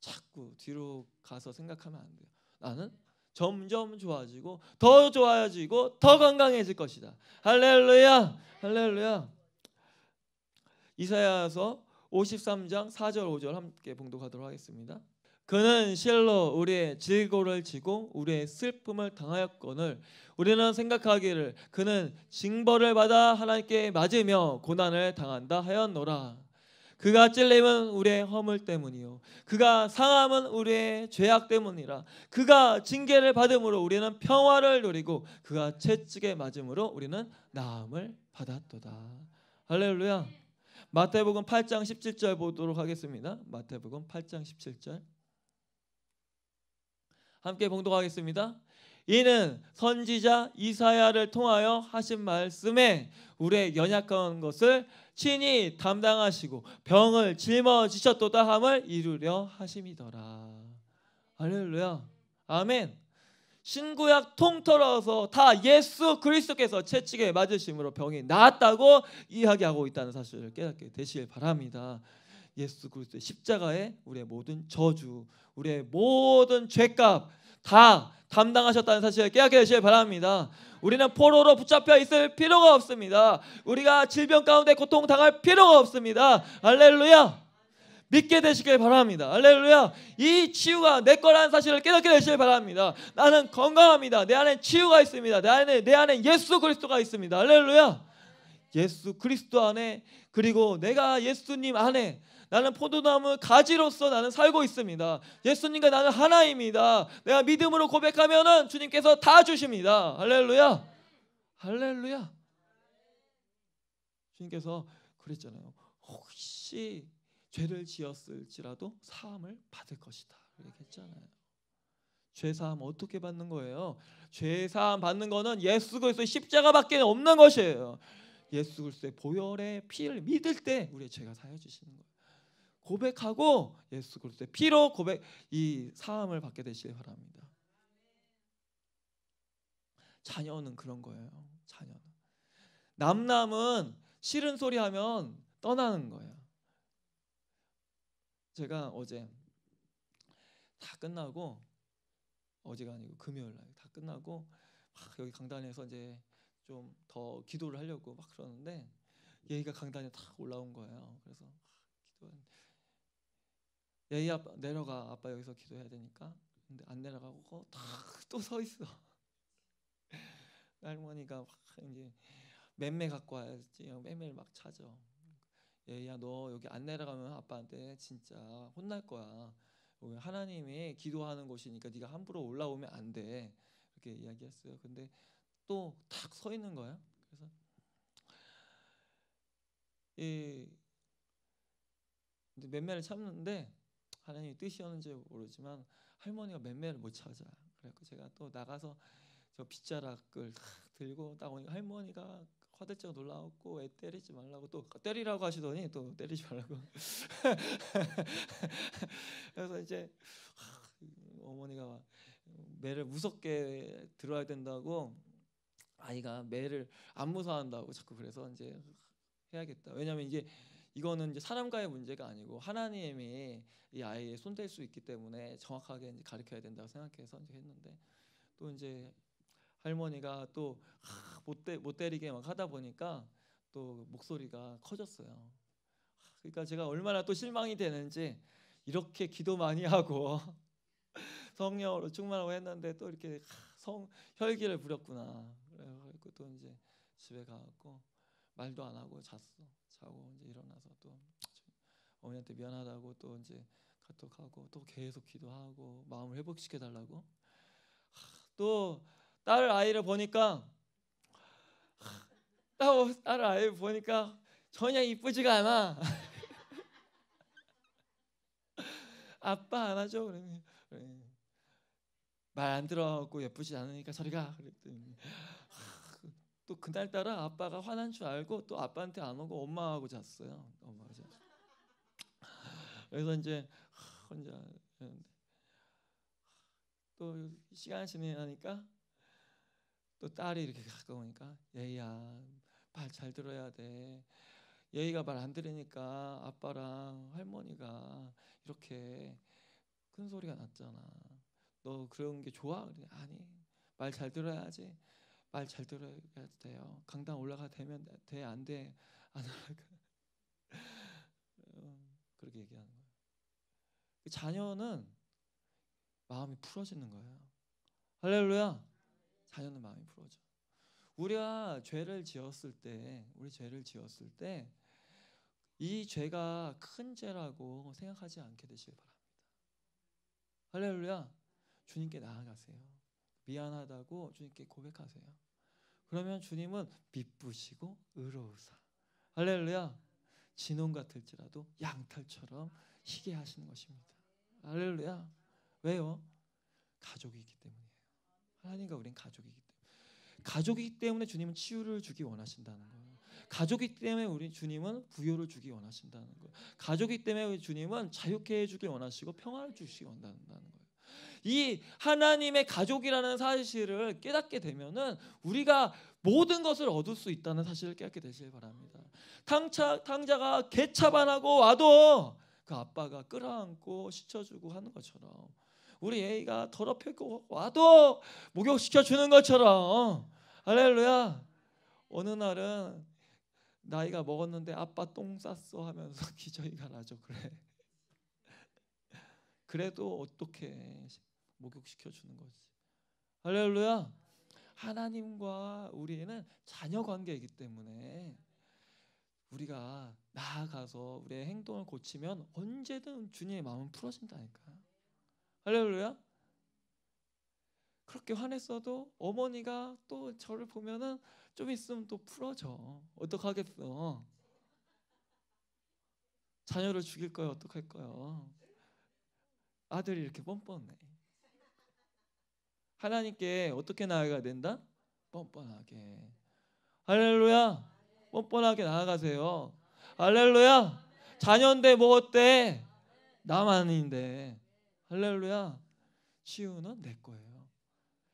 자꾸 뒤로 가서 생각하면 안 돼요 나는 점점 좋아지고 더 좋아지고 더 건강해질 것이다 할렐루야 할렐루야 이사야서 53장 4절 5절 함께 봉독하도록 하겠습니다. 그는 실로 우리의 질고를 지고 우리의 슬픔을 당하였거늘 우리는 생각하기를 그는 징벌을 받아 하나님께 맞으며 고난을 당한다 하였노라. 그가 찔림은 우리의 허물 때문이요. 그가 상함은 우리의 죄악 때문이라. 그가 징계를 받음으로 우리는 평화를 누리고 그가 채찍에 맞음으로 우리는 나음을 받았도다. 할렐루야. 마태복음 8장 17절 보도록 하겠습니다. 마태복음 8장 17절. 함께 봉독하겠습니다. 이는 선지자 이사야를 통하여 하신 말씀에 우리의 연약한 것을 친히 담당하시고 병을 짊어지셨도다 함을 이루려 하심이더라. 할렐루야. 아멘. 신구약 통틀어서 다 예수 그리스도께서 채찍에 맞으심으로 병이 나았다고 이야기하고 있다는 사실을 깨닫게 되시길 바랍니다. 예수 그리스도의 십자가에 우리의 모든 저주, 우리의 모든 죄값 다 담당하셨다는 사실을 깨닫게 되시길 바랍니다. 우리는 포로로 붙잡혀 있을 필요가 없습니다. 우리가 질병 가운데 고통 당할 필요가 없습니다. 할렐루야. 믿게 되시길 바랍니다. 할렐루야. 이 치유가 내 거라는 사실을 깨닫게 되시길 바랍니다. 나는 건강합니다. 내 안에 치유가 있습니다. 내 안에 내 안에 예수 그리스도가 있습니다. 할렐루야. 예수 그리스도 안에 그리고 내가 예수님 안에 나는 포도나무 가지로서 나는 살고 있습니다. 예수님과 나는 하나입니다. 내가 믿음으로 고백하면은 주님께서 다 주십니다. 할렐루야. 할렐루야. 주님께서 그랬잖아요. 혹시 죄를 지었을지라도 사함을 받을 것이다. 이렇게 했잖아요. 죄 사함 어떻게 받는 거예요? 죄 사함 받는 거는 예수 그리스도 십자가밖에 없는 것이에요. 예수 그리스도의 보혈의 피를 믿을 때 우리의 죄가 사여지시는 거예요. 고백하고 예수 그리스도의 피로 고백 이 사함을 받게 되시길 바랍니다. 자녀는 그런 거예요. 자녀는 남남은 싫은 소리 하면 떠나는 거예요. 제가 어제 다 끝나고 어제가 아니고 금요일 날 다 끝나고 막 여기 강단에서 이제 좀 더 기도를 하려고 막 그러는데 얘가 강단에 탁 올라온 거예요. 그래서 기도한 얘이 아빠 내려가 아빠 여기서 기도해야 되니까 근데 안 내려가고 어, 탁또 서 있어 할머니가 막 이제 맴매 갖고 와야지 어, 맴매를 막 찾아 얘야 너 여기 안 내려가면 아빠한테 진짜 혼날 거야 하나님이 기도하는 곳이니까 네가 함부로 올라오면 안 돼 이렇게 이야기했어요 근데 또 탁 서 있는 거야 그래서 이 맴매를 참는데 하나님 뜻이었는지 모르지만 할머니가 맨매를못 찾아. 그래갖고 제가 또 나가서 저 빗자락을 들고 딱 오니까 할머니가 화들짝 놀라웠고 애 때리지 말라고 또 때리라고 하시더니 또 때리지 말라고 그래서 이제 어머니가 매를 무섭게 들어야 된다고 아이가 매를 안 무서워한다고 자꾸 그래서 이제 해야겠다 왜냐하면 이제 이거는 이제 사람과의 문제가 아니고 하나님이 이 아이의 손댈 수 있기 때문에 정확하게 이제 가르쳐야 된다고 생각해서 이제 했는데 또 이제 할머니가 또못못 때리게 막 하다 보니까 또 목소리가 커졌어요. 그러니까 제가 얼마나 또 실망이 되는지 이렇게 기도 많이 하고 성령으로 충만하고 했는데 또 이렇게 성 혈기를 부렸구나. 그래가지고 또 이제 집에 가고 말도 안 하고 잤어. 자고 이제 일어나서 또 어머니한테 미안하다고 또 이제 카톡하고 또 계속 기도하고 마음을 회복시켜 달라고 또 딸 아이를 보니까 딸 어, 아이 를 보니까 전혀 이쁘지가 않아. 아빠 안 하죠 그러면 말안 들어갖고 예쁘지 않으니까 저리가 그랬더니 또 그날 따라 아빠가 화난 줄 알고 또 아빠한테 안 오고 엄마하고 잤어요. 엄마가 잤. 그래서 이제 혼자 또 시간 지나니까 또 딸이 이렇게 가까우니까 얘야 말 잘 들어야 돼. 얘가 말 안 들으니까 아빠랑 할머니가 이렇게 큰 소리가 났잖아. 너 그런 게 좋아? 아니 말 잘 들어야지. 말잘 들어야 돼요. 강단 올라가 되면 돼안돼안 올라가 그렇게 얘기하는 거예요. 그 자녀는 마음이 풀어지는 거예요. 할렐루야. 자녀는 마음이 풀어져. 우리가 죄를 지었을 때, 우리 죄를 지었을 때, 이 죄가 큰 죄라고 생각하지 않게 되시길 바랍니다. 할렐루야. 주님께 나아가세요. 미안하다고 주님께 고백하세요. 그러면 주님은 비쁘시고 의로우사 할렐루야 진홍 같을지라도 양털처럼 희게 하시는 것입니다. 할렐루야 왜요? 가족이기 때문이에요. 하나님과 우린 가족이기 때문에 가족이기 때문에 주님은 치유를 주기 원하신다는 거예요. 가족이기 때문에 우리 주님은 부요를 주기 원하신다는 거예요. 가족이기 때문에 주님은 자유케 해주길 원하시고 평화를 주시기 원한다는 거예요. 이 하나님의 가족이라는 사실을 깨닫게 되면은 우리가 모든 것을 얻을 수 있다는 사실을 깨닫게 되시길 바랍니다. 탕자, 탕자가 개차반하고 와도 그 아빠가 끌어안고 씻어주고 하는 것처럼 우리 애가 더럽혀고 와도 목욕시켜 주는 것처럼 할렐루야 어느 날은 나이가 먹었는데 아빠 똥 쌌어 하면서 기저귀가 나죠 그래 그래도 어떻게 목욕시켜 주는 거지. 할렐루야. 하나님과 우리는 자녀 관계이기 때문에 우리가 나아가서 우리의 행동을 고치면 언제든 주님의 마음은 풀어진다니까. 할렐루야. 그렇게 화냈어도 어머니가 또 저를 보면은 좀 있으면 또 풀어져. 어떡하겠어. 자녀를 죽일 거야 어떡할 거야. 아들이 이렇게 뻔뻔해. 하나님께 어떻게 나아가야 된다? 뻔뻔하게. 할렐루야. 뻔뻔하게 나아가세요. 할렐루야. 자녀인데 뭐 어때? 나만인데. 할렐루야. 치유는 내 거예요.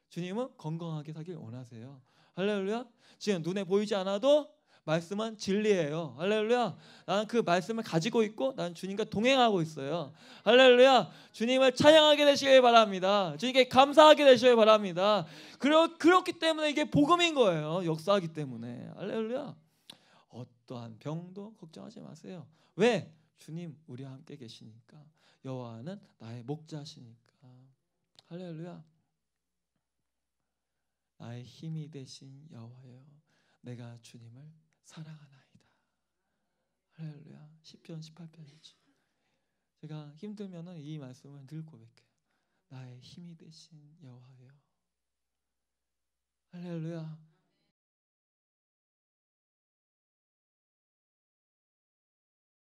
주님은 건강하게 사길 원하세요. 할렐루야. 지금 눈에 보이지 않아도 말씀은 진리예요. 할렐루야. 나는 그 말씀을 가지고 있고 나는 주님과 동행하고 있어요. 할렐루야. 주님을 찬양하게 되시길 바랍니다. 주님께 감사하게 되시길 바랍니다. 그러, 그렇기 때문에 이게 복음인 거예요. 역사하기 때문에. 할렐루야. 어떠한 병도 걱정하지 마세요. 왜? 주님 우리와 함께 계시니까. 여호와는 나의 목자시니까. 할렐루야. 나의 힘이 되신 여호와여 내가 주님을 사랑하나이다. 할렐루야. 10편 18편이지. 제가 힘들면이 말씀을 늘 고백해요. 나의 힘이 되신 여호와여. 할렐루야.